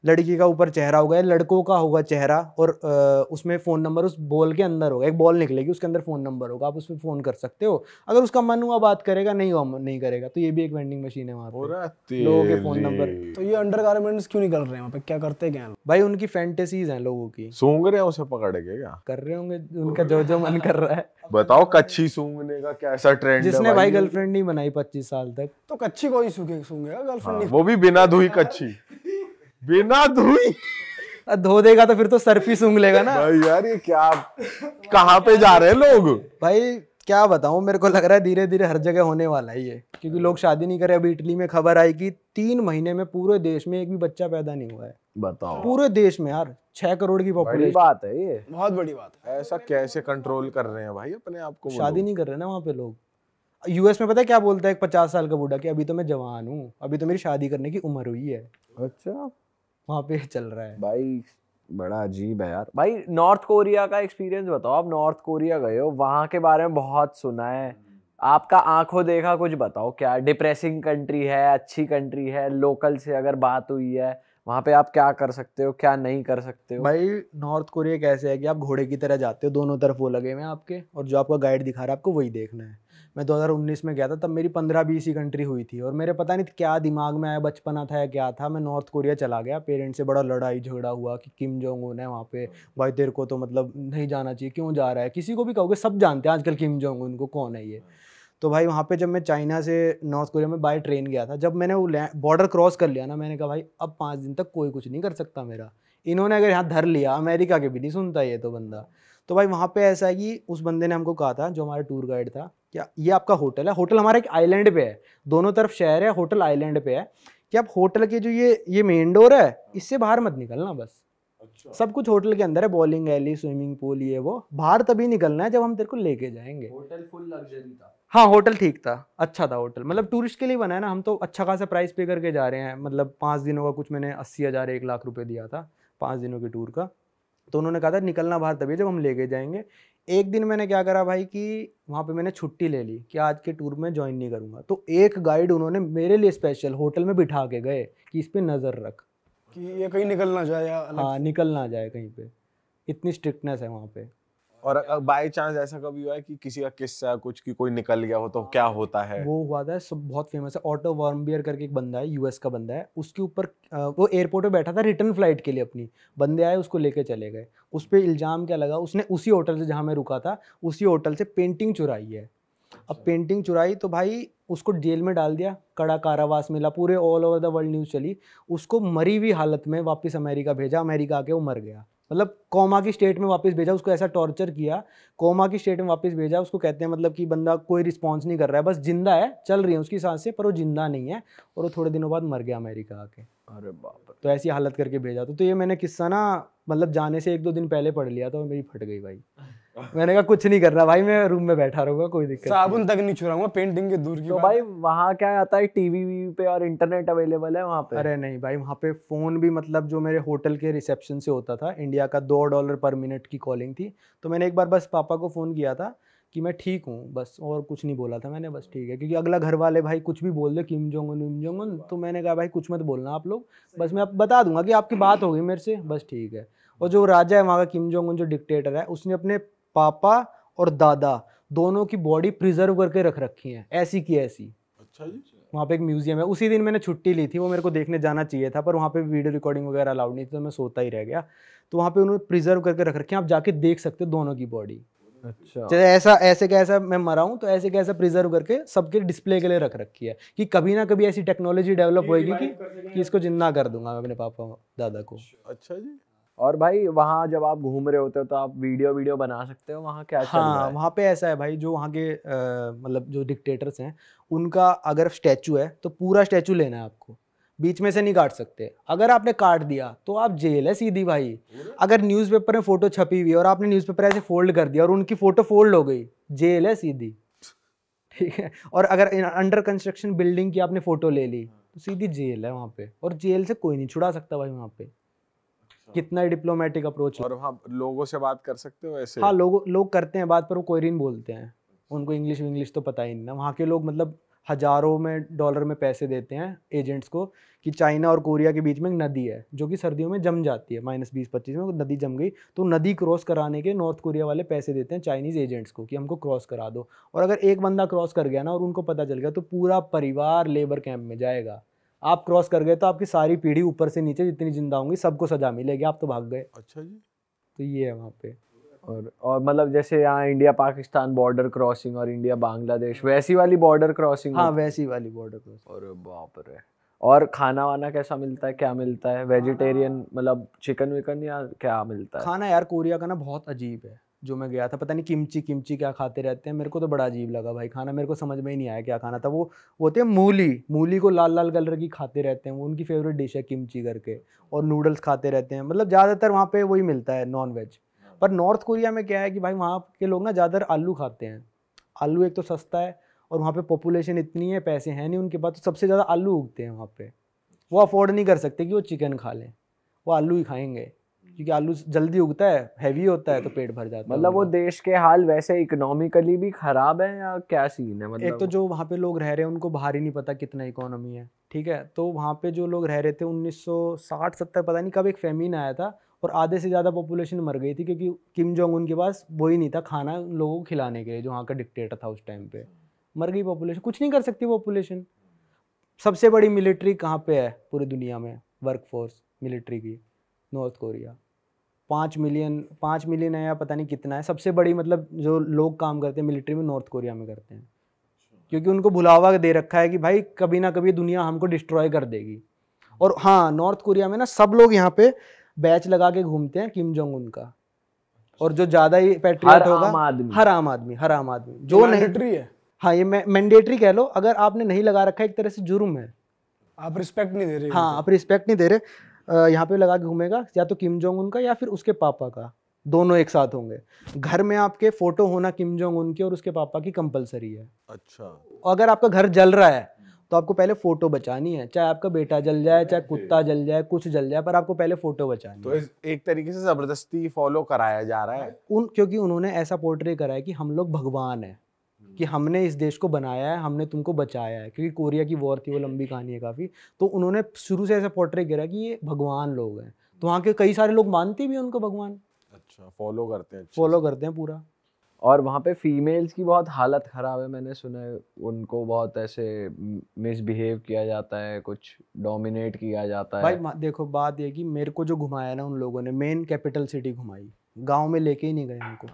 लड़की का ऊपर चेहरा होगा या लड़कों का होगा चेहरा और उसमें फ़ोन नंबर उस बॉल के अंदर होगा एक बॉल निकलेगी उसके अंदर फ़ोन नंबर होगा आप उसमें फ़ोन कर सकते हो अगर उसका मन हुआ बात करेगा नहीं हुआ नहीं करेगा तो ये भी एक वेंडिंग मशीन है वहाँ पर लोगों के फ़ोन नंबर तो ये अंडर गारमेंट्स क्यों निकल रहे हैं वहाँ पर क्या करते क्या भाई उनकी फैंटेसीज हैं लोगों की सूंघ रहे हैं उसे पकड़ के क्या कर रहे होंगे उनका जो जो मन कर रहा है बताओ कच्ची सूंघने का कैसा ट्रेंड जिसने है भाई भाई गर्लफ्रेंड नहीं बनाई पच्चीस साल तक तो कच्ची कोई सूखे सूंघेगा गर्लफ्रेंड हाँ, वो भी बिना धोई कच्ची बिना धोई धो देगा तो फिर तो सर्फी भी सूंघ लेगा ना भाई यार ये क्या कहाँ पे जा रहे हैं लोग भाई क्या बताऊं मेरे को लग रहा है धीरे धीरे हर जगह होने वाला है ये क्योंकि लोग शादी नहीं कर रहे अभी इटली में खबर आई कि तीन महीने में पूरे देश में एक भी बच्चा पैदा नहीं हुआ है बताओ पूरे देश में यार छह करोड़ की बड़ी बात है ये बहुत बड़ी बात है ऐसा कैसे कंट्रोल कर रहे हैं भाई अपने आप को शादी नहीं कर रहे ना वहाँ पे लोग यूएस में पता है क्या बोलता है एक पचास साल का बूढ़ा कि अभी तो मैं जवान हूँ अभी तो मेरी शादी करने की उम्र हुई है अच्छा वहाँ पे चल रहा है भाई बड़ा अजीब है यार भाई नॉर्थ कोरिया का एक्सपीरियंस बताओ आप नॉर्थ कोरिया गए हो वहाँ के बारे में बहुत सुना है आपका आंखों देखा कुछ बताओ क्या डिप्रेसिंग कंट्री है अच्छी कंट्री है लोकल से अगर बात हुई है वहाँ पे आप क्या कर सकते हो क्या नहीं कर सकते हो भाई नॉर्थ कोरिया कैसे है कि आप घोड़े की तरह जाते हो दोनों तरफ वो लगे हुए हैं आपके और जो आपका गाइड दिखा रहा है आपको वही देखना है मैं 2019 में गया था तब मेरी 15 बीस ही कंट्री हुई थी और मेरे पता नहीं क्या दिमाग में आया बचपना था या क्या था मैं नॉर्थ कोरिया चला गया पेरेंट्स से बड़ा लड़ाई झगड़ा हुआ कि किम जोंग उन है वहाँ पे भाई तेरे को तो मतलब नहीं जाना चाहिए क्यों जा रहा है किसी को भी कहोगे सब जानते हैं आजकल किम जोंग उनको कौन है ये तो भाई वहाँ पे जब मैं चाइना से नॉर्थ कोरिया में बाय ट्रेन गया था जब मैंने वो बॉर्डर क्रॉस कर लिया ना मैंने कहा भाई अब पाँच दिन तक कोई कुछ नहीं कर सकता मेरा इन्होंने अगर यहाँ धर लिया अमेरिका के भी नहीं सुनता ये तो बंदा तो भाई वहाँ पे ऐसा है कि उस बंदे ने हमको कहा था जो हमारा टूर गाइड था क्या ये आपका होटल है होटल हमारा एक आइलैंड पे है दोनों तरफ शहर है होटल आइलैंड पे है कि आप होटल के जो ये ये मेन डोर है इससे बाहर मत निकलना बस अच्छा। सब कुछ होटल के अंदर है बॉलिंग एली स्विमिंग पूल ये वो बाहर तभी निकलना है जब हम तेरे को लेके जाएंगे होटल फुल लग्जरी था हाँ होटल ठीक था अच्छा था होटल मतलब टूरिस्ट के लिए बना है ना हम तो अच्छा खासा प्राइस पे करके जा रहे हैं मतलब पाँच दिनों का कुछ मैंने अस्सी हज़ार एक लाख रुपये दिया था पाँच दिनों के टूर का तो उन्होंने कहा था निकलना बाहर तभी जब हम लेके जाएंगे एक दिन मैंने क्या करा भाई कि वहाँ पे मैंने छुट्टी ले ली कि आज के टूर में ज्वाइन नहीं करूँगा तो एक गाइड उन्होंने मेरे लिए स्पेशल होटल में बिठा के गए कि इस पर नज़र रख कि ये कहीं निकल ना जाए हाँ निकल ना जाए कहीं पे इतनी स्ट्रिक्टनेस है वहाँ पे और बाय चांस ऐसा कभी हुआ है कि किसी का किस्सा कुछ की कोई निकल गया हो तो हाँ, क्या होता है वो हुआ था सब बहुत फेमस है ऑटो वार्मियर करके एक बंदा है यूएस का बंदा है उसके ऊपर वो एयरपोर्ट पे बैठा था रिटर्न फ्लाइट के लिए अपनी बंदे आए उसको लेके चले गए उस पर इल्ज़ाम क्या लगा उसने उसी होटल से जहाँ मैं रुका था उसी होटल से पेंटिंग चुराई है अब पेंटिंग अच्छा। चुराई तो भाई उसको जेल में डाल दिया कड़ा कारावास मिला पूरे all over the world news चली उसको मरी हुई हालत में वापस अमेरिका भेजा अमेरिका आके वो मर गया मतलब कोमा की स्टेट में वापस भेजा उसको ऐसा टॉर्चर किया कोमा की स्टेट में वापस भेजा उसको कहते हैं मतलब कि बंदा कोई रिस्पॉन्स नहीं कर रहा है बस जिंदा है चल रही है उसकी से पर वो जिंदा नहीं है और वो थोड़े दिनों बाद मर गया अमेरिका आके अरे बाप तो ऐसी हालत करके भेजा तो, तो, ये मैंने किस्सा ना मतलब जाने से एक दो दिन पहले पढ़ लिया था मेरी फट गई भाई मैंने कहा कुछ नहीं करना भाई मैं रूम में बैठा रहूंगा कोई दिक्कत साबुन तक नहीं छुराऊंगा पेंटिंग के दूर की तो भाई वहाँ क्या आता है टीवी पे और इंटरनेट अवेलेबल है वहाँ पे अरे नहीं भाई वहाँ पे फोन भी मतलब जो मेरे होटल के रिसेप्शन से होता था इंडिया का दो डॉलर पर मिनट की कॉलिंग थी तो मैंने एक बार बस पापा को फ़ोन किया था कि मैं ठीक हूँ बस और कुछ नहीं बोला था मैंने बस ठीक है क्योंकि अगला घर वाले भाई कुछ भी बोल दो Kim Jong Un Jong Un तो मैंने कहा भाई कुछ मत बोलना आप लोग बस मैं आप बता दूंगा कि आपकी बात होगी मेरे से बस ठीक है और जो राजा है वहाँ का किम जोंग उन जो डिक्टेटर है उसने अपने पापा और दादा दोनों की बॉडी प्रिजर्व करके रख रखी है ऐसी की ऐसी अच्छा जी वहाँ पे एक म्यूजियम है उसी दिन मैंने छुट्टी ली थी वो मेरे को देखने जाना चाहिए था पर वहाँ पे वीडियो रिकॉर्डिंग वगैरह अलाउड नहीं थी तो मैं सोता ही रह गया तो वहाँ पे उन्होंने प्रिजर्व करके रख रखे आप जाके देख सकते हो दोनों की बॉडी अच्छा ऐसा ऐसे कैसा मैं मरा हूँ तो ऐसे कैसा प्रिजर्व करके सबके डिस्प्ले के लिए रख रखी है कि कभी ना कभी ऐसी टेक्नोलॉजी डेवलप होगी कि, कि इसको जिंदा कर दूंगा मैं अपने पापा दादा को अच्छा जी और भाई वहाँ जब आप घूम रहे होते हो तो आप वीडियो वीडियो बना सकते हो वहाँ क्या हाँ चल रहा है? वहाँ पे ऐसा है भाई जो वहाँ के मतलब जो डिक्टेटर्स हैं उनका अगर स्टैचू है तो पूरा स्टैचू लेना है आपको बीच में से नहीं काट सकते अगर आपने काट दिया तो आप जेल है सीधी भाई अगर न्यूज़पेपर में फ़ोटो छपी हुई है और आपने न्यूज़पेपर ऐसे फोल्ड कर दिया और उनकी फ़ोटो फोल्ड हो गई जेल है सीधी ठीक है और अगर अंडर कंस्ट्रक्शन बिल्डिंग की आपने फ़ोटो ले ली तो सीधी जेल है वहाँ पे और जेल से कोई नहीं छुड़ा सकता भाई वहाँ पे हाँ। कितना डिप्लोमेटिक अप्रोच और हाँ लोगों से बात कर सकते हो ऐसे हाँ लोग लोग करते हैं बात पर वो कोरियन बोलते हैं उनको इंग्लिश इंग्लिश तो पता ही नहीं ना वहाँ के लोग मतलब हज़ारों में डॉलर में पैसे देते हैं एजेंट्स को कि चाइना और कोरिया के बीच में एक नदी है जो कि सर्दियों में जम जाती है माइनस बीस पच्चीस में नदी जम गई तो नदी क्रॉस कराने के नॉर्थ कोरिया वाले पैसे देते हैं चाइनीज़ एजेंट्स को कि हमको क्रॉस करा दो और अगर एक बंदा क्रॉस कर गया ना और उनको पता चल गया तो पूरा परिवार लेबर कैंप में जाएगा आप क्रॉस कर गए तो आपकी सारी पीढ़ी ऊपर से नीचे जितनी जिंदा होंगी सबको सजा मिलेगी आप तो भाग गए अच्छा जी तो ये है वहाँ पे और और मतलब जैसे यहाँ इंडिया पाकिस्तान बॉर्डर क्रॉसिंग और इंडिया बांग्लादेश वैसी वाली बॉर्डर क्रॉसिंग हाँ वैसी वाली बॉर्डर क्रॉसिंग और बाप रे और खाना वाना कैसा मिलता है क्या मिलता है वेजिटेरियन मतलब चिकन विकन या क्या मिलता है खाना यार कोरिया का ना बहुत अजीब है जो मैं गया था पता नहीं किमची किमची क्या खाते रहते हैं मेरे को तो बड़ा अजीब लगा भाई खाना मेरे को समझ में ही नहीं आया क्या खाना था वो होते हैं मूली मूली को लाल लाल कलर की खाते रहते हैं वो उनकी फेवरेट डिश है किमची करके और नूडल्स खाते रहते हैं मतलब ज़्यादातर वहाँ पर वही मिलता है नॉन वेज पर नॉर्थ कोरिया में क्या है कि भाई वहाँ के लोग ना ज़्यादातर आलू खाते हैं आलू एक तो सस्ता है और वहाँ पे पॉपुलेशन इतनी है पैसे हैं नहीं उनके पास तो सबसे ज़्यादा आलू उगते हैं वहाँ पे वो अफोर्ड नहीं कर सकते कि वो चिकन खा लें वो आलू ही खाएंगे क्योंकि आलू जल्दी उगता है हैवी होता है तो पेट भर जाता है मतलब वो देश के हाल वैसे इकोनॉमिकली भी खराब है या क्या सीन है मतलब एक तो मतलब जो वहाँ पे लोग रह रहे हैं उनको बाहर ही नहीं पता कितना इकोनॉमी है ठीक है तो वहाँ पे जो लोग रह रहे थे 1960 70 पता नहीं कब एक फेमिन आया था और आधे से ज़्यादा पॉपुलेशन मर गई थी क्योंकि किम जोंग उनके पास वो ही नहीं था खाना उन लोगों को खिलाने के लिए जो वहाँ का डिक्टेटर था उस टाइम पे मर गई पॉपुलेशन कुछ नहीं कर सकती पॉपुलेशन सबसे बड़ी मिलिट्री कहाँ पे है पूरी दुनिया में वर्कफोर्स मिलिट्री की नॉर्थ कोरिया पाँच मिलियन पाँच मिलियन है या पता नहीं कितना है सबसे बड़ी मतलब जो लोग काम करते हैं मिलिट्री में नॉर्थ कोरिया में करते हैं क्योंकि उनको भुलावा दे रखा है कि भाई कभी ना कभी दुनिया हमको डिस्ट्रॉय कर देगी और हाँ नॉर्थ कोरिया में ना सब लोग यहाँ पे बैच लगा के घूमते हैं किम जोंग उन का और जो ज्यादा ही पेट्रियट होगा हर आम आदमी हर आम आदमी जो मैंडेटरी है हाँ ये मैंडेटरी कह लो अगर आपने नहीं लगा रखा एक तरह से जुर्म है आप रिस्पेक्ट नहीं दे रहे हाँ आप रिस्पेक्ट नहीं दे रहे यहाँ पे लगा के घूमेगा या तो किम जोंग उन का या फिर उसके पापा का दोनों एक साथ होंगे घर में आपके फोटो होना किम जोंग उन और उसके पापा की कंपलसरी है अच्छा अगर आपका घर जल रहा है तो आपको पहले फोटो बचानी है चाहे आपका बेटा जल जाए चाहे कुत्ता जल जाए कुछ जल जाए पर आपको पहले फोटो बचानी तो है एक तरीके से जबरदस्ती फॉलो कराया जा रहा है उन क्योंकि उन्होंने ऐसा पोर्ट्रे करा है कि हम लोग भगवान है कि हमने इस देश को बनाया है हमने तुमको बचाया है क्योंकि कोरिया की वॉर थी वो लंबी कहानी है काफ़ी तो उन्होंने शुरू से ऐसा पोर्ट्रेट करा कि ये भगवान लोग हैं तो वहाँ के कई सारे लोग मानते भी हैं उनको भगवान अच्छा फॉलो करते हैं फॉलो करते हैं पूरा और वहाँ पे फीमेल्स की बहुत हालत ख़राब है मैंने सुना है उनको बहुत ऐसे मिसबिहेव किया जाता है कुछ डोमिनेट किया जाता है भाई देखो बात ये कि मेरे को जो घुमाया ना उन लोगों ने मेन कैपिटल सिटी घुमाई गांव में लेके ही नहीं गए उनको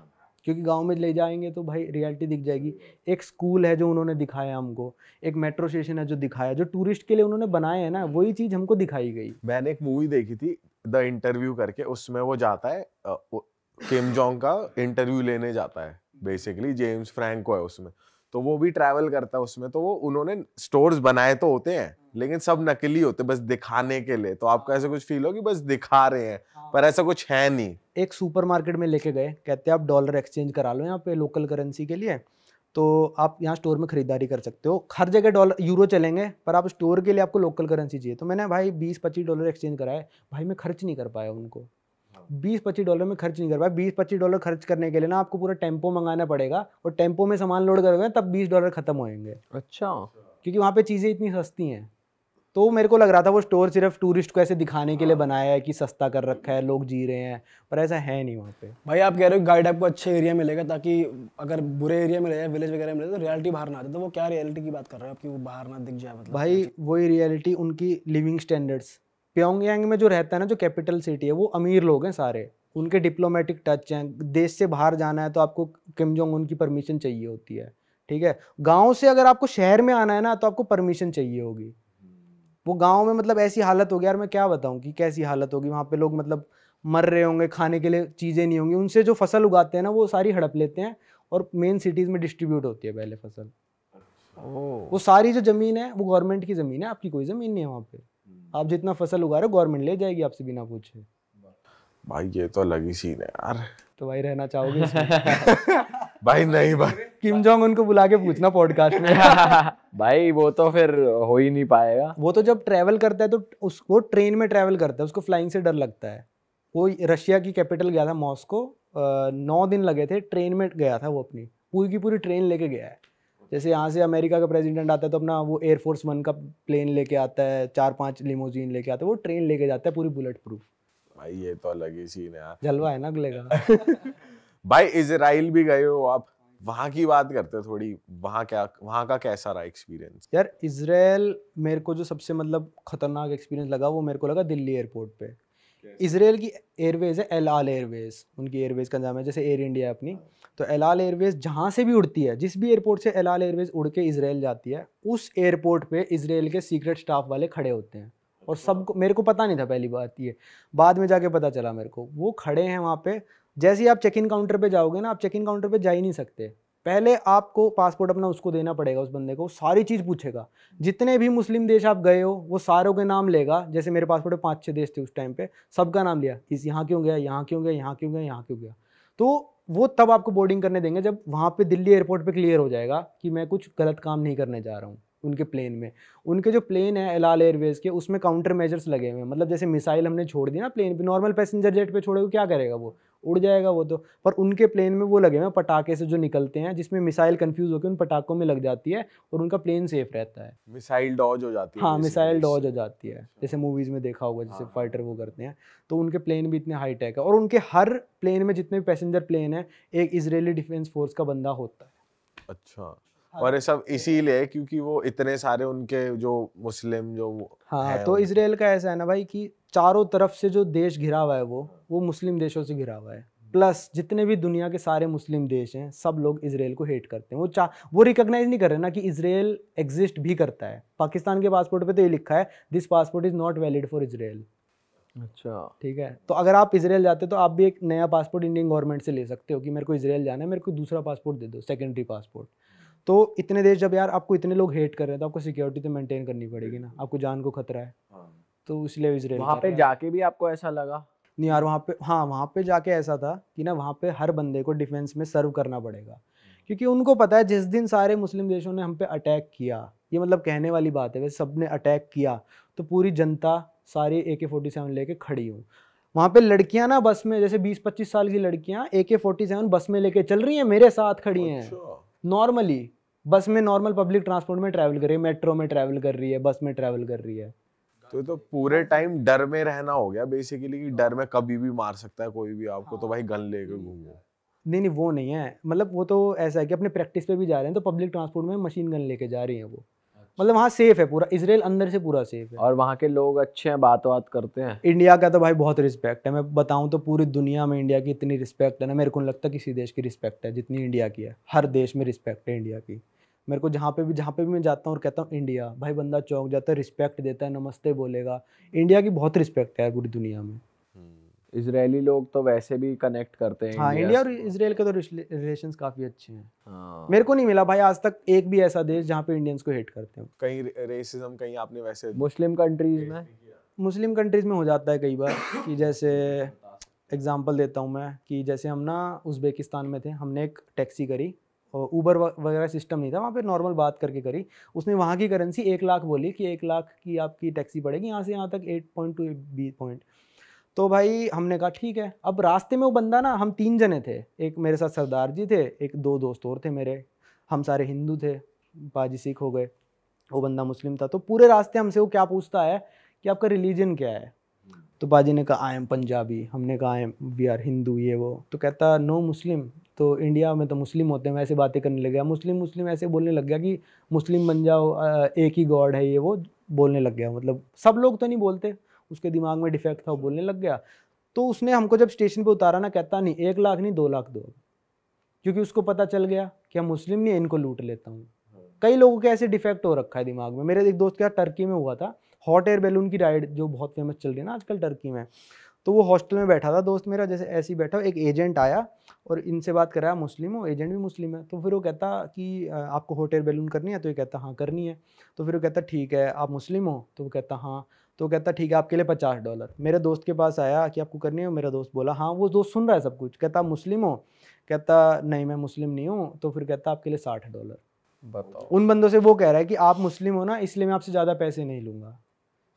क्योंकि गांव में ले जाएंगे तो भाई रियलिटी दिख जाएगी एक स्कूल है जो उन्होंने दिखाया हमको एक मेट्रो स्टेशन है जो दिखाया जो टूरिस्ट के लिए उन्होंने बनाया है ना वही चीज़ हमको दिखाई गई मैंने एक मूवी देखी थी द इंटरव्यू करके उसमें वो जाता है किम जोंग का इंटरव्यू लेने जाता है बेसिकली जेम्स फ्रेंको है उसमें तो वो भी ट्रैवल करता है उसमें तो वो उन्होंने स्टोर्स बनाए तो होते हैं लेकिन सब नकली होते बस दिखाने के लिए तो आपको ऐसा कुछ फील हो कि बस दिखा रहे हैं हाँ। पर ऐसा कुछ है नहीं एक सुपरमार्केट में लेके गए कहते हैं आप डॉलर एक्सचेंज करा लो यहाँ पे लोकल करेंसी के लिए तो आप यहाँ स्टोर में खरीदारी कर सकते हो हर जगह डॉलर यूरो चलेंगे पर आप स्टोर के लिए आपको लोकल करेंसी चाहिए तो मैंने भाई बीस पच्चीस डॉलर एक्सचेंज कराए भाई मैं खर्च नहीं कर पाया उनको हाँ। बीस पच्चीस डॉलर में खर्च नहीं कर पाया बीस पच्चीस डॉलर खर्च करने के लिए ना आपको पूरा टेम्पो मंगाना पड़ेगा और टेम्पो में सामान लोड करोगे तब बीस डॉलर खत्म होएंगे अच्छा क्योंकि वहाँ पे चीज़ें इतनी सस्ती हैं तो मेरे को लग रहा था वो स्टोर सिर्फ टूरिस्ट को ऐसे दिखाने के लिए हाँ। बनाया है कि सस्ता कर रखा है लोग जी रहे हैं पर ऐसा है नहीं वहाँ पे भाई आप कह रहे हो गाइड आपको अच्छे एरिया मिलेगा ताकि अगर बुरे एरिया में रहे विलेज वगैरह में रहे तो रियलिटी बाहर ना आते तो वो क्या रियलिटी की बात कर रहे हो आपकी वो बाहर ना दिख जाए मतलब भाई वही रियलिटी उनकी लिविंग स्टैंडर्ड्स प्योंगयांग में जो रहता है ना जो कैपिटल सिटी है वो अमीर लोग हैं सारे उनके डिप्लोमेटिक टच हैं देश से बाहर जाना है तो आपको किम जोंग परमिशन चाहिए होती है ठीक है गांव से अगर आपको शहर में आना है ना तो आपको परमिशन चाहिए होगी वो गाँव में मतलब ऐसी हालत होगी यार मैं क्या बताऊँ कि कैसी हालत होगी वहाँ पे लोग मतलब मर रहे होंगे खाने के लिए चीज़ें नहीं होंगी उनसे जो फसल उगाते हैं ना वो सारी हड़प लेते हैं और मेन सिटीज़ में डिस्ट्रीब्यूट होती है पहले फसल अच्छा। वो सारी जो ज़मीन है वो गवर्नमेंट की ज़मीन है आपकी कोई ज़मीन नहीं है वहाँ पे हम्म। आप जितना फसल उगा रहे हो गवर्नमेंट ले जाएगी आपसे बिना पूछे भाई ये तो अलग ही सीन है यार तो भाई रहना चाहोगे भाई नहीं भाई किम जोंग उनको बुला के पूछना पॉडकास्ट में भाई वो तो फिर हो ही नहीं पाएगा वो तो जब ट्रेवल करता है तो उसको ट्रेन में ट्रेवल करता है उसको फ्लाइंग से डर लगता है वो रशिया की कैपिटल गया था मॉस्को नौ दिन लगे थे ट्रेन में गया था वो अपनी पूरी की पूरी ट्रेन लेके गया है जैसे यहाँ से अमेरिका का प्रेसिडेंट आता है तो अपना वो एयरफोर्स वन का प्लेन लेके आता है चार पांच लिमोजीन लेके आता है वो ट्रेन लेके जाता है पूरी बुलेट प्रूफ भाई ये तो अलग ही सीन है जलवा है ना अगले का भाई इसराइल भी गए हो आप वहाँ की बात करते थोड़ी वहाँ क्या वहाँ का कैसा रहा एक्सपीरियंस यार इसराइल मेरे को जो सबसे मतलब खतरनाक एक्सपीरियंस लगा वो मेरे को लगा दिल्ली एयरपोर्ट पे इसराइल की एयरवेज़ है एल आल एयरवेज़ उनकी एयरवेज़ का नाम है जैसे एयर इंडिया अपनी तो एल आल एयरवेज़ जहाँ से भी उड़ती है जिस भी एयरपोर्ट से एल आल एयरवेज़ उड़ के इसराइल जाती है उस एयरपोर्ट पे इसराइल के सीक्रेट स्टाफ वाले खड़े होते हैं और अच्छा। सबको मेरे को पता नहीं था पहली बात ये बाद में जाके पता चला मेरे को वो खड़े हैं वहाँ पे जैसे ही आप चेक इन काउंटर पे जाओगे ना आप चेक इन काउंटर पे जा ही नहीं सकते पहले आपको पासपोर्ट अपना उसको देना पड़ेगा उस बंदे को सारी चीज़ पूछेगा जितने भी मुस्लिम देश आप गए हो वो सारों के नाम लेगा जैसे मेरे पासपोर्ट में पाँच छः देश थे उस टाइम पे सबका नाम लिया इस यहाँ क्यों गया यहाँ क्यों गया यहाँ क्यों गया यहाँ क्यों गया तो वो तब आपको बोर्डिंग करने देंगे जब वहाँ पे दिल्ली एयरपोर्ट पे क्लियर हो जाएगा कि मैं कुछ गलत काम नहीं करने जा रहा हूँ उनके प्लेन में उनके जो प्लेन है एलाल एयरवेज़ के उसमें काउंटर मेजर्स लगे हुए हैं मतलब जैसे मिसाइल हमने छोड़ दी ना प्लेन पे नॉर्मल पैसेंजर जेट पे छोड़ेगा क्या करेगा वो उड़ जाएगा वो तो पर उनके प्लेन में वो लगे हुए पटाखे से जो निकलते हैं जिसमें मिसाइल कंफ्यूज होकर उन पटाखों में लग जाती है और उनका प्लेन सेफ रहता है मिसाइल डॉज हो जाती है हाँ मिसाइल डॉज हो जाती है अच्छा। जैसे मूवीज़ में देखा होगा जैसे फाइटर हाँ। वो करते हैं तो उनके प्लेन भी इतने हाईटेक है और उनके हर प्लेन में जितने भी पैसेंजर प्लेन है एक इसराइली डिफेंस फोर्स का बंदा होता है अच्छा हाँ। और ये सब इसीलिए क्योंकि वो इतने सारे उनके जो मुस्लिम जो हाँ तो इसराइल का ऐसा है ना भाई कि चारों तरफ से जो देश घिरा हुआ है वो वो मुस्लिम देशों से घिरा हुआ है प्लस जितने भी दुनिया के सारे मुस्लिम देश हैं सब लोग इसराइल को हेट करते हैं वो चा वो रिकॉग्नाइज नहीं कर रहे ना कि इसराइल एग्जिस्ट भी करता है पाकिस्तान के पासपोर्ट पे तो ये लिखा है this passport is not valid for Israel अच्छा ठीक है तो अगर आप इसराइल जाते हो तो आप भी एक नया पासपोर्ट इंडियन गवर्नमेंट से ले सकते हो कि मेरे को इसराइल जाना है मेरे को दूसरा पासपोर्ट दे दो सेकेंडरी पासपोर्ट तो इतने देश जब यार आपको इतने लोग हेट कर रहे हैं तो आपको सिक्योरिटी तो मेंटेन करनी पड़ेगी ना आपको जान को खतरा है हाँ। तो इसलिए इसराइल वहाँ पे जाके भी आपको ऐसा लगा नहीं यार वहाँ पे हाँ वहाँ पे जाके ऐसा था कि ना वहाँ पे हर बंदे को डिफेंस में सर्व करना पड़ेगा क्योंकि उनको पता है जिस दिन सारे मुस्लिम देशों ने हम पे अटैक किया ये मतलब कहने वाली बात है वैसे सब ने अटैक किया तो पूरी जनता सारी ए के फोर्टी सेवन लेके खड़ी हूँ वहाँ पे लड़कियाँ ना बस में जैसे बीस पच्चीस साल की लड़कियाँ ए के फोर्टी सेवन बस में लेके चल रही हैं मेरे साथ खड़ी हैं नॉर्मली अच्छा। बस में नॉर्मल पब्लिक ट्रांसपोर्ट में ट्रैवल कर रही है मेट्रो में ट्रैवल कर रही है बस में ट्रैवल कर रही है तो तो पूरे टाइम डर में रहना हो गया बेसिकली कि डर में कभी भी मार सकता है कोई भी आपको हाँ। तो भाई गन लेके हाँ। घूमो नहीं नहीं वो नहीं है मतलब वो तो ऐसा है कि अपने प्रैक्टिस पे भी जा रहे हैं तो पब्लिक ट्रांसपोर्ट में मशीन गन लेके जा रही है वो अच्छा। मतलब वहाँ सेफ है पूरा इसराइल अंदर से पूरा सेफ है और वहाँ के लोग अच्छे हैं बात बात करते हैं इंडिया का तो भाई बहुत रिस्पेक्ट है मैं बताऊँ तो पूरी दुनिया में इंडिया की इतनी रिस्पेक्ट है ना मेरे को लगता किसी देश की रिस्पेक्ट है जितनी इंडिया की है हर देश में रिस्पेक्ट है इंडिया की मेरे को जहाँ पे भी जहाँ पे भी मैं जाता हूँ और कहता हूँ इंडिया भाई बंदा चौंक जाता है रिस्पेक्ट देता है नमस्ते बोलेगा इंडिया की बहुत रिस्पेक्ट है पूरी दुनिया में हम्म। इसराइली लोग तो वैसे भी कनेक्ट करते हैं हाँ इंडिया और इसराइल के तो रिलेशन काफ़ी अच्छे हैं हाँ। मेरे को नहीं मिला भाई आज तक एक भी ऐसा देश जहाँ पे इंडियंस को हेट करते हैं कहीं रेसिज्म कहीं आपने वैसे मुस्लिम कंट्रीज में मुस्लिम कंट्रीज में हो जाता है कई बार कि जैसे एग्जाम्पल देता हूँ मैं कि जैसे हम ना उज़्बेकिस्तान में थे हमने एक टैक्सी करी ऊबर वगैरह सिस्टम नहीं था वहाँ पे नॉर्मल बात करके करी उसने वहाँ की करेंसी एक लाख बोली कि एक लाख की आपकी टैक्सी पड़ेगी यहाँ से यहाँ तक A point to B point तो भाई हमने कहा ठीक है अब रास्ते में वो बंदा ना हम तीन जने थे एक मेरे साथ सरदार जी थे एक दो दोस्त और थे मेरे हम सारे हिंदू थे पाजी सिख हो गए वो बंदा मुस्लिम था तो पूरे रास्ते हमसे वो क्या पूछता है कि आपका रिलीजन क्या है तो बाजी ने कहा आई एम पंजाबी हमने कहा I am we are Hindu ये वो तो कहता नो मुस्लिम तो इंडिया में तो मुस्लिम होते हैं वैसे बातें करने लग गया मुस्लिम मुस्लिम ऐसे बोलने लग गया कि मुस्लिम बन जाओ एक ही गॉड है ये वो बोलने लग गया मतलब सब लोग तो नहीं बोलते उसके दिमाग में डिफेक्ट था वो बोलने लग गया तो उसने हमको जब स्टेशन पे उतारा ना कहता नहीं एक लाख नहीं दो लाख दो क्योंकि उसको पता चल गया कि हम मुस्लिम नहीं इनको लूट लेता हूँ कई लोगों के ऐसे डिफेक्ट हो रखा है दिमाग में मेरे एक दोस्त क्या टर्की में हुआ था हॉट एयर बैलून की राइड जो बहुत फेमस चल रही है ना आजकल टर्की में तो वो हॉस्टल में बैठा था दोस्त मेरा जैसे ऐसे ही बैठा एक एजेंट आया और इनसे बात कर रहा है मुस्लिम हो एजेंट भी मुस्लिम है तो फिर वो कहता कि आपको होटल बैलून करनी है तो ये कहता हाँ करनी है तो फिर वो कहता ठीक है आप मुस्लिम हो तो वो कहता हाँ तो कहता ठीक है आपके लिए पचास डॉलर मेरे दोस्त के पास आया कि आपको करनी है मेरा दोस्त बोला हाँ वो दोस्त सुन रहा है सब कुछ कहता मुस्लिम हो कहता नहीं मैं मुस्लिम नहीं हूँ तो फिर कहता आपके लिए साठ डॉलर बताओ उन बंदों से वो कह रहा है कि आप मुस्लिम हो ना इसलिए मैं आपसे ज़्यादा पैसे नहीं लूँगा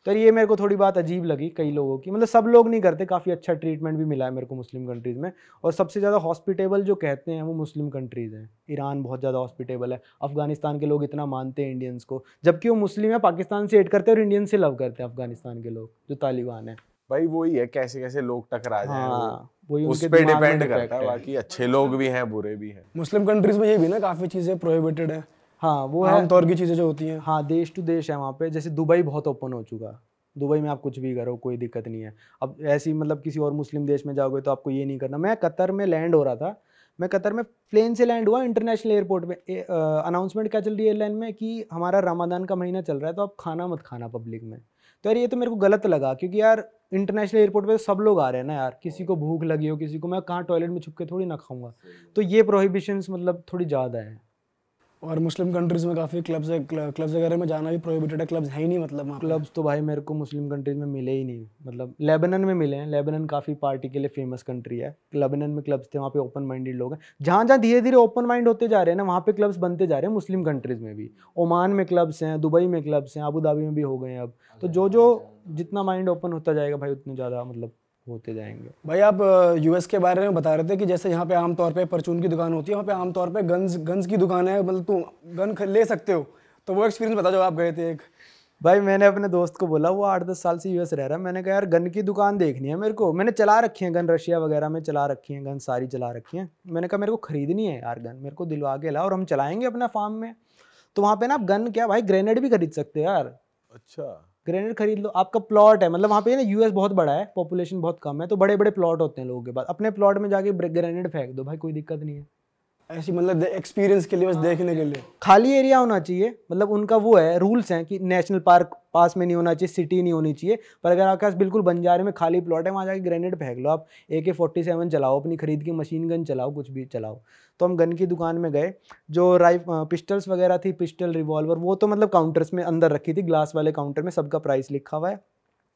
तो ये मेरे को थोड़ी बात अजीब लगी कई लोगों की मतलब सब लोग नहीं करते काफ़ी अच्छा ट्रीटमेंट भी मिला है मेरे को मुस्लिम कंट्रीज़ में और सबसे ज़्यादा हॉस्पिटेबल जो कहते हैं वो मुस्लिम कंट्रीज़ हैं ईरान बहुत ज़्यादा हॉस्पिटेबल है अफगानिस्तान के लोग इतना मानते हैं इंडियंस को जबकि वो मुस्लिम है पाकिस्तान से एड करते हैं और इंडियन से लव करते हैं अफगानिस्तान के लोग जो तालिबान है भाई वही है कैसे कैसे लोग टकरा जाए हाँ, वही उस डिपेंड करता है बाकी अच्छे लोग भी हैं बुरे भी हैं मुस्लिम कंट्रीज में ये भी ना काफ़ी चीज़ें प्रोहिबिटेड है हाँ वो तौर की चीज़ें जो होती हैं हाँ देश टू देश है वहाँ पे जैसे दुबई बहुत ओपन हो चुका दुबई में आप कुछ भी करो कोई दिक्कत नहीं है अब ऐसी मतलब किसी और मुस्लिम देश में जाओगे तो आपको ये नहीं करना मैं कतर में लैंड हो रहा था मैं कतर में प्लेन से लैंड हुआ इंटरनेशनल एयरपोर्ट में अनाउंसमेंट क्या चल रही है एयरलाइन में कि हमारा रमादान का महीना चल रहा है तो आप खाना मत खाना पब्लिक में तो यार ये तो मेरे को गलत लगा क्योंकि यार इंटरनेशनल एयरपोर्ट पे तो सब लोग आ रहे हैं ना यार किसी को भूख लगी हो किसी को मैं कहाँ टॉयलेट में छुप के थोड़ी ना खाऊंगा तो ये प्रोहिबिशंस मतलब थोड़ी ज़्यादा है और मुस्लिम कंट्रीज़ में काफ़ी क्लब्स है क्लब्स वगैरह में जाना भी प्रोहिबिटेड है क्लब्स है ही नहीं मतलब क्लब्स तो भाई मेरे को मुस्लिम कंट्रीज़ में मिले ही नहीं मतलब लेबनन में मिले हैं लेबनन काफ़ी पार्टी के लिए फेमस कंट्री है लेबनन में क्लब्स थे वहाँ पे ओपन माइंडेड लोग हैं जहाँ जहाँ धीरे धीरे ओपन माइंड होते जा रहे हैं ना वहाँ पे क्लब्स बनते जा रहे हैं मुस्लिम कंट्रीज़ में भी ओमान में क्लब्स हैं दुबई में क्लब्स हैं अबू धाबी में भी हो गए हैं अब तो जो जो जितना माइंड ओपन होता जाएगा भाई उतने ज़्यादा मतलब होते जाएंगे भाई आप यूएस के बारे में बता रहे थे कि जैसे यहाँ पे आमतौर पे परचून की दुकान होती है वहाँ पे आमतौर पे गन्स गन्स की दुकान है मतलब तुम गन ले सकते हो तो वो एक्सपीरियंस बता जब आप गए थे एक भाई मैंने अपने दोस्त को बोला वो आठ दस साल से यूएस रह रहा है मैंने कहा यार गन की दुकान देखनी है मेरे को मैंने चला रखी है गन रशिया वगैरह में चला रखी है गन सारी चला रखी है मैंने कहा मेरे को खरीदनी है यार गन मेरे को दिलवा के ला और हम चलाएंगे अपना फार्म में तो वहाँ पे ना आप गन क्या भाई ग्रेनेड भी खरीद सकते हैं यार अच्छा ग्रेनेड खरीद लो आपका प्लॉट है मतलब वहाँ पे ना यूएस बहुत बड़ा है पॉपुलेशन बहुत कम है तो बड़े बड़े प्लॉट होते हैं लोगों के पास अपने प्लॉट में जाके ग्रेनेड फेंक दो भाई कोई दिक्कत नहीं है ऐसी मतलब एक्सपीरियंस के लिए बस हाँ, देखने के लिए खाली एरिया होना चाहिए मतलब उनका वो है रूल्स हैं कि नेशनल पार्क पास में नहीं होना चाहिए सिटी नहीं होनी चाहिए पर अगर आपके पास बिल्कुल बंजारे में खाली प्लॉट है वहाँ जाके ग्रेनेड फेंक लो आप ए के फोर्टी सेवन चलाओ अपनी खरीद के मशीन गन चलाओ कुछ भी चलाओ तो हम गन की दुकान में गए जो राइफ पिस्टल्स वगैरह थी पिस्टल रिवॉल्वर वो तो मतलब काउंटर्स में अंदर रखी थी ग्लास वाले काउंटर में सबका प्राइस लिखा हुआ है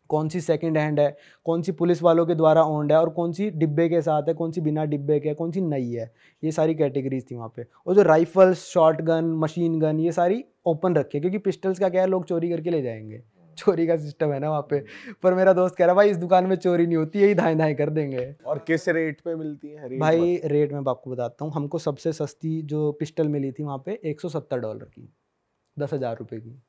कौन सी सेकंड हैंड है कौन सी पुलिस वालों के द्वारा ओन्ड है और कौन सी डिब्बे के साथ है कौन सी बिना डिब्बे के है कौन सी नई है ये सारी कैटेगरीज थी वहाँ पे और जो rifles short gun machine gun ये सारी ओपन रखी है क्योंकि पिस्टल्स का क्या है लोग चोरी करके ले जाएंगे चोरी का सिस्टम है ना वहाँ पे पर मेरा दोस्त कह रहा भाई इस दुकान में चोरी नहीं होती यही धाए धाए कर देंगे और किस रेट पे मिलती है रेट भाई रेट में आपको बताता हूँ हमको सबसे सस्ती जो पिस्टल मिली थी वहाँ पे एक डॉलर की दस हज़ार रुपये की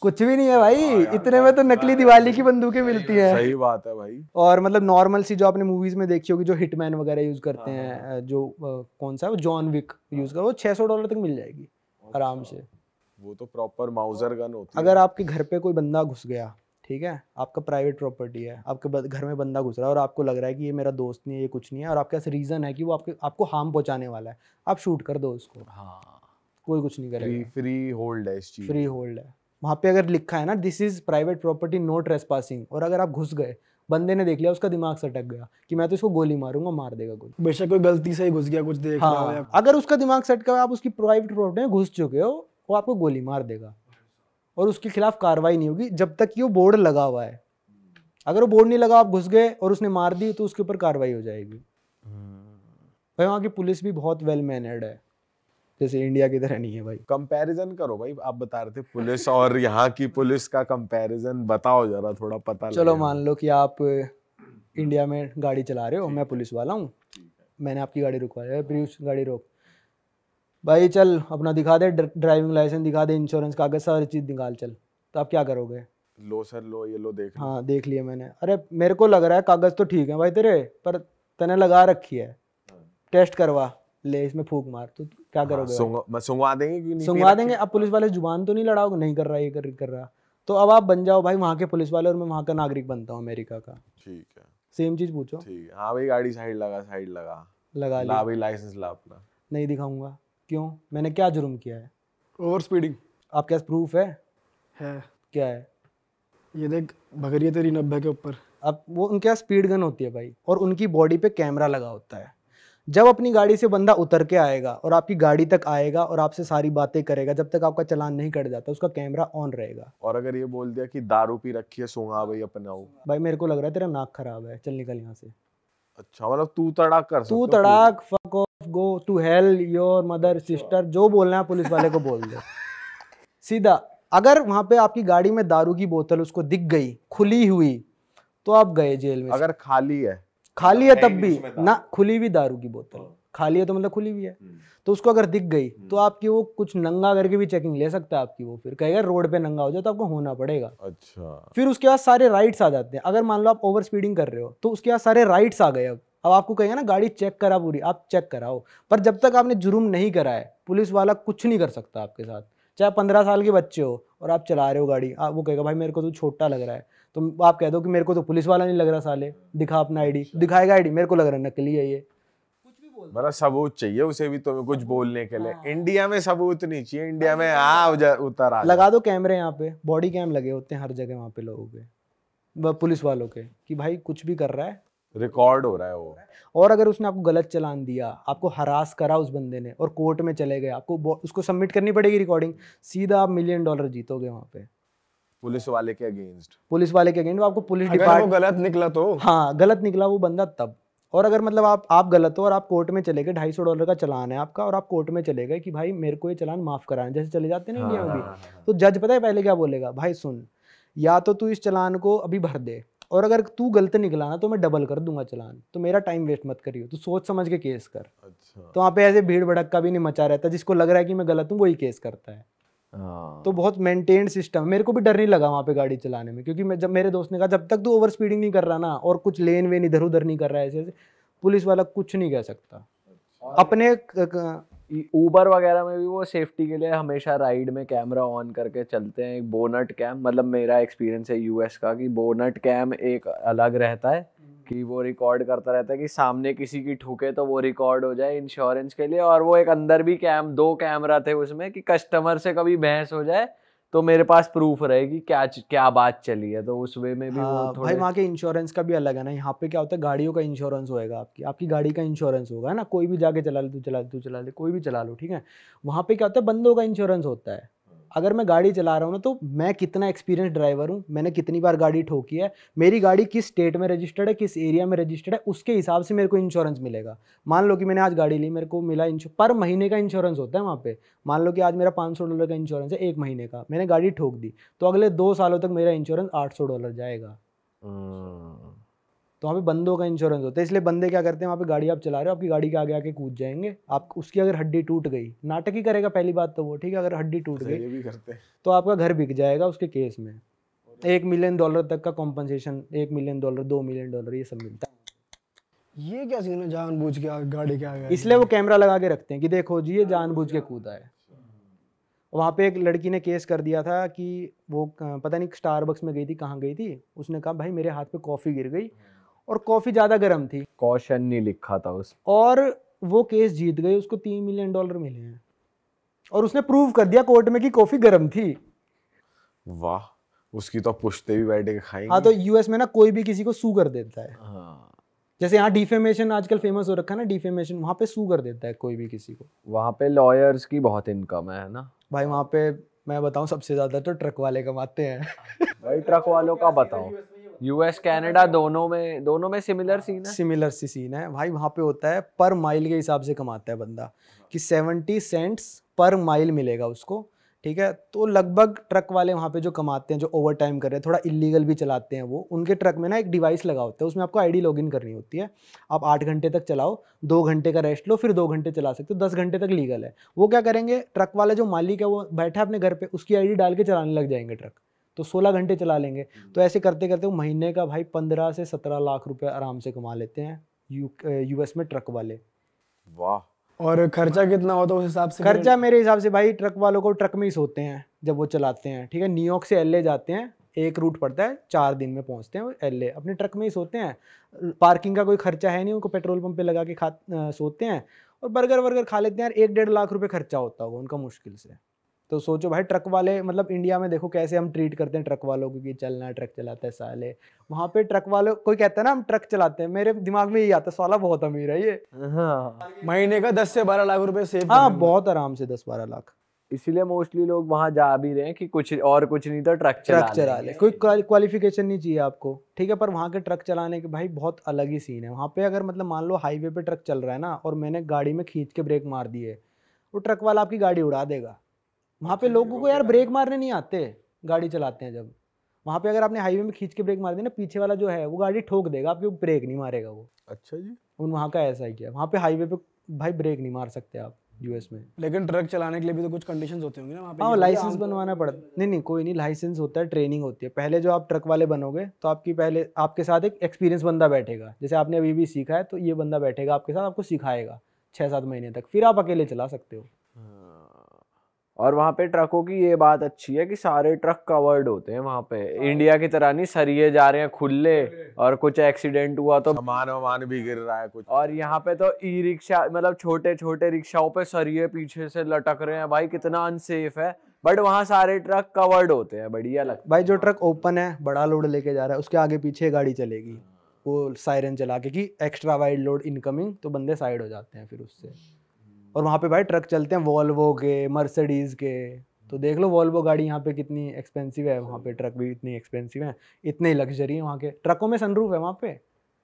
कुछ भी नहीं है भाई हाँ इतने में तो नकली दिवाली की बंदूकें मिलती हैं सही बात है भाई और मतलब नॉर्मल सी जो आपने मूवीज में देखी होगी जो हिटमैन वगैरह यूज करते हाँ, हाँ, हैं जो कौन सा है वो जॉन विक यूज कर वो छह सौ डॉलर तक मिल जाएगी अच्छा। आराम से वो तो प्रॉपर माउजर गन होती अगर है। आपके घर पे कोई बंदा घुस गया ठीक है आपका प्राइवेट प्रॉपर्टी है आपके घर में बंदा घुस रहा है और आपको लग रहा है कि ये मेरा दोस्त नहीं है ये कुछ नहीं है और आपके पास रीज़न है कि वो आपके आपको हार्म पहुंचाने वाला है आप शूट कर दो उसको हाँ कोई कुछ नहीं करेगा फ्री होल्ड है इस चीज़ फ्री होल्ड है वहाँ पे अगर लिखा है ना this is private property no trespass और अगर आप घुस गए बंदे ने देख लिया उसका दिमाग सटक गया कि मैं तो इसको गोली मारूंगा मार देगा कोई बेशक कोई गलती से ही घुस गया कुछ देख हाँ, अगर उसका दिमाग सटका आप उसकी प्राइवेट प्रॉपर्टी में घुस चुके हो वो आपको गोली मार देगा और उसके खिलाफ कार्रवाई नहीं होगी जब तक कि वो बोर्ड लगा हुआ है अगर वो बोर्ड नहीं लगा आप घुस गए और उसने मार दी तो उसके ऊपर कार्रवाई हो जाएगी भाई वहाँ की पुलिस भी बहुत वेल मैनर्ड है जैसे इंडिया की तरह नहीं है भाई कंपैरिजन करो भाई आप बता रहे थे पुलिस और यहाँ की पुलिस का कंपैरिजन बताओ जरा थोड़ा पता चलो मान लो कि आप इंडिया में गाड़ी चला रहे हो मैं पुलिस वाला हूँ मैंने आपकी गाड़ी रुकवाई है गाड़ी रोक भाई चल अपना दिखा दे ड्राइविंग लाइसेंस दिखा दे इंश्योरेंस कागज सारी चीज़ निकाल चल तो आप क्या करोगे लो सर लो ये लो देख हाँ देख लिया मैंने अरे मेरे को लग रहा है कागज तो ठीक है भाई तेरे पर तने लगा रखी है टेस्ट करवा ले इसमें फूक मार तो क्या हाँ, करोगे सुंगा, सुंगा देंगे सुंगा देंगे अब पुलिस वाले जुबान तो नहीं लड़ाओगे नहीं कर रहा ये कर कर रहा तो अब आप बन जाओ भाई वहाँ के पुलिस वाले और मैं वहाँ का नागरिक बनता हूँ अमेरिका का ठीक है सेम चीज पूछो ठीक है हाँ भाई गाड़ी साइड लगा साइड लगा लगा ला भाई लाइसेंस ला अपना नहीं दिखाऊंगा क्यों मैंने क्या जुर्म किया है ओवर स्पीडिंग आपके पास प्रूफ है है क्या है ये देख भगरिया तेरी नब्बे के ऊपर अब वो उनके पास स्पीड गन होती है भाई और उनकी बॉडी पे कैमरा लगा होता है जब अपनी गाड़ी से बंदा उतर के आएगा और आपकी गाड़ी तक आएगा और आपसे सारी बातें करेगा जब तक आपका चलान नहीं कट जाता उसका कैमरा ऑन रहेगा और अगर ये बोल दिया कि दारू पी रखी है सोंगा भाई अपनाओ भाई मेरे को लग रहा है तेरा नाक खराब है चल निकल यहाँ से अच्छा मतलब तू तड़ाक कर तू तड़ाक fuck off go to hell your mother sister जो बोलना है पुलिस वाले को बोल दो सीधा अगर वहाँ पे आपकी गाड़ी में दारू की बोतल उसको दिख गई खुली हुई तो आप गए जेल में अगर खाली है खाली है तब भी ना खुली हुई दारू की बोतल हाँ। खाली है तो मतलब खुली हुई है हम्म। तो उसको अगर दिख गई हम्म। तो आपकी वो कुछ नंगा करके भी चेकिंग ले सकता है आपकी वो फिर कहेगा रोड पे नंगा हो जाए तो आपको होना पड़ेगा अच्छा फिर उसके बाद सारे राइट्स आ जाते हैं अगर मान लो आप ओवर स्पीडिंग कर रहे हो तो उसके बाद सारे राइट्स आ गए अब अब आपको कहेंगे ना गाड़ी चेक करा पूरी आप चेक कराओ पर जब तक आपने जुर्म नहीं करा है पुलिस वाला कुछ नहीं कर सकता आपके साथ चाहे पंद्रह साल के बच्चे हो और आप चला रहे हो गाड़ी आप वो कहेगा भाई मेरे को तो छोटा लग रहा है तो आप कह दो कि मेरे को तो पुलिस वाला नहीं लग रहा साले दिखा अपना आईडी अच्छा। दिखाएगा आईडी मेरे को लग रहा है नकली है ये मतलब सबूत चाहिए उसे भी तुम्हें कुछ बोलने के लिए हाँ। इंडिया में सबूत नहीं चाहिए इंडिया में तो आ उतर आ लगा दो कैमरे यहाँ पे बॉडी कैम लगे होते हैं हर जगह वहाँ पे लोगों के पुलिस वालों के कि भाई कुछ भी कर रहा है रिकॉर्ड हो रहा है वो और अगर उसने आपको गलत चलान दिया आपको हरास करा उस बंदे ने और कोर्ट में चले गए आपको उसको सबमिट करनी पड़ेगी रिकॉर्डिंग सीधा आप मिलियन डॉलर जीतोगे वहाँ पे पुलिस वाले के अगेंस्ट पुलिस वाले के अगेंस्ट आपको पुलिस डिपार्टमेंट गलत निकला तो हाँ गलत निकला वो बंदा तब और अगर मतलब आप आप गलत हो और आप कोर्ट में चले गए ढाई सौ डॉलर का चलान है आपका और आप कोर्ट में चले गए कि भाई मेरे को ये चलान माफ कराना जैसे चले जाते ना इंडिया हाँ, में हाँ, भी हाँ, तो जज पता है पहले क्या बोलेगा भाई सुन या तो तू इस चलान को अभी भर दे और अगर तू गलत निकला ना तो मैं डबल कर दूंगा चलान तो मेरा टाइम वेस्ट मत करियो तू सोच समझ के केस कर अच्छा तो वहाँ पे ऐसे भीड़ भड़क का भी नहीं मचा रहता जिसको लग रहा है कि मैं गलत हूँ वही केस करता है हाँ। तो बहुत मेंटेन सिस्टम मेरे को भी डर नहीं लगा वहाँ पे गाड़ी चलाने में क्योंकि मैं जब मेरे दोस्त ने कहा जब तक तू ओवर स्पीडिंग नहीं कर रहा ना और कुछ लेन वेन इधर उधर नहीं कर रहा है ऐसे ऐसे पुलिस वाला कुछ नहीं कह सकता अच्छा। अपने ऊबर वगैरह में भी वो सेफ्टी के लिए हमेशा राइड में कैमरा ऑन करके चलते हैं एक बोनट कैम मतलब मेरा एक्सपीरियंस है यूएस का कि बोनट कैम एक अलग रहता है कि वो रिकॉर्ड करता रहता है कि सामने किसी की ठुके तो वो रिकॉर्ड हो जाए इंश्योरेंस के लिए और वो एक अंदर भी कैम दो कैमरा थे उसमें कि कस्टमर से कभी बहस हो जाए तो मेरे पास प्रूफ रहेगी क्या क्या बात चली है तो उस वे में भी हाँ, वो भाई वहाँ के इंश्योरेंस का भी अलग है ना यहाँ पे क्या होता है गाड़ियों का इंश्योरेंस होएगा आपकी आपकी गाड़ी का इंश्योरेंस होगा है ना कोई भी जाके चला ले तू चला ले तू चला ले कोई भी चला लो ठीक है वहाँ पे क्या होता है बंदों का इंश्योरेंस होता है अगर मैं गाड़ी चला रहा हूँ ना तो मैं कितना एक्सपीरियंस ड्राइवर हूँ मैंने कितनी बार गाड़ी ठोकी है मेरी गाड़ी किस स्टेट में रजिस्टर्ड है किस एरिया में रजिस्टर्ड है उसके हिसाब से मेरे को इंश्योरेंस मिलेगा मान लो कि मैंने आज गाड़ी ली मेरे को मिला पर महीने का इंश्योरेंस होता है वहाँ पे मान लो कि आज मेरा पाँच डॉलर का इंश्योरेंस है एक महीने का मैंने गाड़ी ठोक दी तो अगले दो सालों तक मेरा इंश्योरेंस आठ डॉलर जाएगा हम्म। तो वहाँ पे बंदों का इंश्योरेंस होता है इसलिए बंदे क्या करते हैं वहाँ पे गाड़ी आप चला रहे हो आपकी गाड़ी के आगे आके कूद जाएंगे आप उसकी अगर हड्डी टूट गई नाटक ही करेगा पहली बात तो वो ठीक है अगर हड्डी टूट गई तो आपका घर बिक जाएगा उसके केस में एक मिलियन डॉलर तक का कॉम्पनसेशन एक मिलियन डॉलर दो मिलियन डॉलर ये सब मिलता है ये क्या सीन है जानबूझ के गाड़ी के आगे इसलिए वो कैमरा लगा के रखते हैं कि देखो जी ये जानबूझ के कूदा है वहाँ पे एक लड़की ने केस कर दिया था कि वो पता नहीं स्टारबक्स में गई थी कहाँ गई थी उसने कहा भाई मेरे हाथ पे कॉफ़ी गिर गई और कॉफ़ी ज़्यादा गर्म थी कौशन ने लिखा था उस और वो केस जीत गए उसको तीन मिलियन डॉलर मिले हैं और उसने प्रूव कर दिया कोर्ट में कि कॉफ़ी गर्म थी वाह उसकी तो पुश्ते भी बैठे के खाएंगे हाँ तो यूएस में ना कोई भी किसी को सू कर देता है हाँ। जैसे यहाँ डिफेमेशन आजकल फेमस हो रखा है ना डिफेमेशन वहाँ पे सू कर देता है कोई भी किसी को वहाँ पे लॉयर्स की बहुत इनकम है ना भाई वहाँ पे मैं बताऊँ सबसे ज़्यादा तो ट्रक वाले कमाते हैं भाई ट्रक वालों का बताओ यूएस कनाडा हाँ, हाँ। दोनों में दोनों में सिमिलर सीन है सिमिलर सी सीन है भाई वहाँ पे होता है पर माइल के हिसाब से कमाता है बंदा हाँ। कि सेवेंटी सेंट्स पर माइल मिलेगा उसको ठीक है तो लगभग ट्रक वाले वहाँ पे जो कमाते हैं जो ओवर टाइम कर रहे हैं थोड़ा इलीगल भी चलाते हैं वो उनके ट्रक में ना एक डिवाइस लगा होता है उसमें आपको आईडी लॉगिन करनी होती है आप आठ घंटे तक चलाओ दो घंटे का रेस्ट लो फिर दो घंटे चला सकते हो दस घंटे तक लीगल है वो क्या करेंगे ट्रक वाला जो मालिक है वो बैठा अपने घर पर उसकी आई डाल के चलाने लग जाएंगे ट्रक तो सोलह घंटे चला लेंगे हम्म। तो ऐसे करते करते वो महीने का भाई पंद्रह से सत्रह लाख रुपये आराम से कमा लेते हैं यू यूएस में ट्रक वाले वाह और खर्चा कितना होता है उस हिसाब से खर्चा मेरे हिसाब से भाई ट्रक वालों को ट्रक में ही सोते हैं जब वो चलाते हैं ठीक है न्यूयॉर्क से एल जाते हैं एक रूट पड़ता है चार दिन में पहुंचते हैं एल अपने ट्रक में ही सोते हैं पार्किंग का कोई खर्चा है नहीं उनको पेट्रोल पंप पे लगा के खा सोते हैं और बर्गर वर्गर खा लेते हैं यार एक डेढ़ लाख रुपये खर्चा होता होगा उनका मुश्किल से तो सोचो भाई ट्रक वाले मतलब इंडिया में देखो कैसे हम ट्रीट करते हैं ट्रक वालों को कि चलना ट्रक चलाते हैं साले वहाँ पे ट्रक वाले कोई कहता है ना हम ट्रक चलाते हैं मेरे दिमाग में यही आता है साला बहुत अमीर है ये हाँ महीने का दस से बारह लाख रुपए सेव हाँ बहुत आराम से दस बारह लाख इसीलिए मोस्टली लोग वहाँ जा भी रहे हैं कि कुछ और कुछ नहीं तो ट्रक चला ट्रक चला ले कोई क्वालिफिकेशन नहीं चाहिए आपको ठीक है पर वहाँ के ट्रक चलाने के भाई बहुत अलग ही सीन है वहाँ पे अगर मतलब मान लो हाईवे पे ट्रक चल रहा है ना और मैंने गाड़ी में खींच के ब्रेक मार दिए वो ट्रक वाला आपकी गाड़ी उड़ा देगा वहाँ पे अच्छा, लोगों को यार ब्रेक मारने नहीं आते गाड़ी चलाते हैं जब वहाँ पे अगर आपने हाईवे में खींच के ब्रेक मार दिया ना पीछे वाला जो है वो गाड़ी ठोक देगा आपके ब्रेक नहीं मारेगा वो अच्छा जी उन वहाँ का ऐसा ही किया वहाँ पे हाईवे पे भाई ब्रेक नहीं मार सकते आप यूएस में लेकिन ट्रक चलाने के लिए भी तो कुछ कंडीशंस होते होंगे ना हाँ लाइसेंस बनवाना पड़ता नहीं नहीं कोई नहीं लाइसेंस होता है ट्रेनिंग होती है पहले जो आप ट्रक वाले बनोगे तो आपकी पहले आपके साथ एक एक्सपीरियंस बंदा बैठेगा जैसे आपने अभी भी सीखा है तो ये बंदा बैठेगा आपके साथ आपको सिखाएगा छः सात महीने तक फिर आप अकेले चला सकते हो और वहाँ पे ट्रकों की ये बात अच्छी है कि सारे ट्रक कवर्ड होते हैं वहाँ पे इंडिया की तरह नहीं सरिये जा रहे हैं खुले और कुछ एक्सीडेंट हुआ तो सामान वामान भी गिर रहा है कुछ और यहाँ पे तो ई रिक्शा मतलब छोटे छोटे रिक्शाओं पे सरिये पीछे से लटक रहे हैं भाई कितना अनसेफ है बट वहाँ सारे ट्रक कवर्ड होते हैं बढ़िया लगता भाई जो ट्रक ओपन है बड़ा लोड लेके जा रहा है उसके आगे पीछे गाड़ी चलेगी वो साइरन चला के कि एक्स्ट्रा वाइड लोड इनकमिंग तो बंदे साइड हो जाते हैं फिर उससे और वहाँ पे भाई ट्रक चलते हैं वॉल्वो के मर्सडीज़ के तो देख लो वॉल्वो गाड़ी यहाँ पे कितनी एक्सपेंसिव है वहाँ पे ट्रक भी इतनी एक्सपेंसिव है इतने लग्जरी है वहाँ के ट्रकों में सनरूफ है वहाँ पे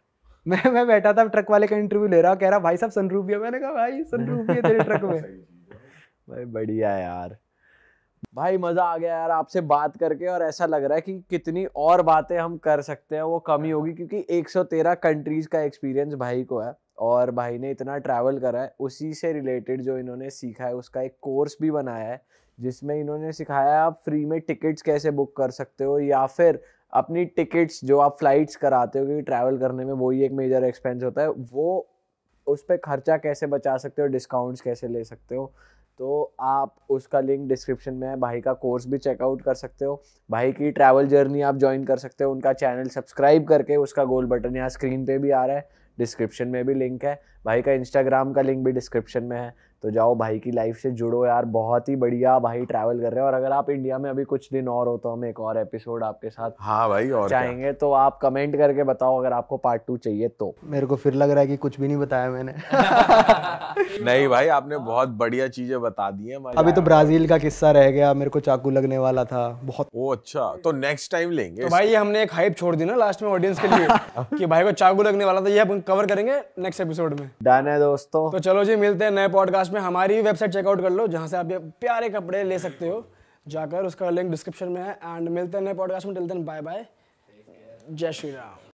मैं मैं बैठा था ट्रक वाले का इंटरव्यू ले रहा कह रहा भाई साहब सनरूफ भी है मैंने कहा भाई सनरूफ भी है तेरे ट्रक में भाई बढ़िया यार भाई मज़ा आ गया यार आपसे बात करके और ऐसा लग रहा है कि कितनी और बातें हम कर सकते हैं वो कमी होगी क्योंकि 113 कंट्रीज़ का एक्सपीरियंस भाई को है और भाई ने इतना ट्रैवल करा है उसी से रिलेटेड जो इन्होंने सीखा है उसका एक कोर्स भी बनाया है जिसमें इन्होंने सिखाया आप फ्री में टिकट्स कैसे बुक कर सकते हो या फिर अपनी टिकट्स जो आप फ्लाइट्स कराते हो क्योंकि ट्रैवल करने में वही एक मेजर एक्सपेंस होता है वो उस पर खर्चा कैसे बचा सकते हो डिस्काउंट्स कैसे ले सकते हो तो आप उसका लिंक डिस्क्रिप्शन में है भाई का कोर्स भी चेकआउट कर सकते हो भाई की ट्रैवल जर्नी आप ज्वाइन कर सकते हो उनका चैनल सब्सक्राइब करके उसका गोल बटन यहाँ स्क्रीन पे भी आ रहा है डिस्क्रिप्शन में भी लिंक है भाई का इंस्टाग्राम का लिंक भी डिस्क्रिप्शन में है तो जाओ भाई की लाइफ से जुड़ो यार बहुत ही बढ़िया भाई ट्रैवल कर रहे हैं और अगर आप इंडिया में अभी कुछ दिन और हो तो हम एक और एपिसोड आपके साथ हाँ भाई और चाहेंगे तो आप कमेंट करके बताओ अगर आपको पार्ट टू चाहिए तो मेरे को फिर लग रहा है कि कुछ भी नहीं बताया मैंने नहीं भाई आपने बहुत बढ़िया चीजें बता दी है अभी तो ब्राजील का किस्सा रह गया मेरे को चाकू लगने वाला था बहुत ओ अच्छा तो नेक्स्ट टाइम लेंगे तो भाई हमने एक हाइप छोड़ दी ना लास्ट में ऑडियंस के लिए कि भाई को चाकू लगने वाला था ये हम कवर करेंगे नेक्स्ट एपिसोड में डन है दोस्तों तो चलो जी मिलते हैं नए पॉडकास्ट में हमारी वेबसाइट चेकआउट कर लो जहाँ से आप प्यारे कपड़े ले सकते हो जाकर उसका लिंक डिस्क्रिप्शन में है एंड मिलते हैं नए पॉडकास्ट में टिल हैं बाय बाय जय श्री राम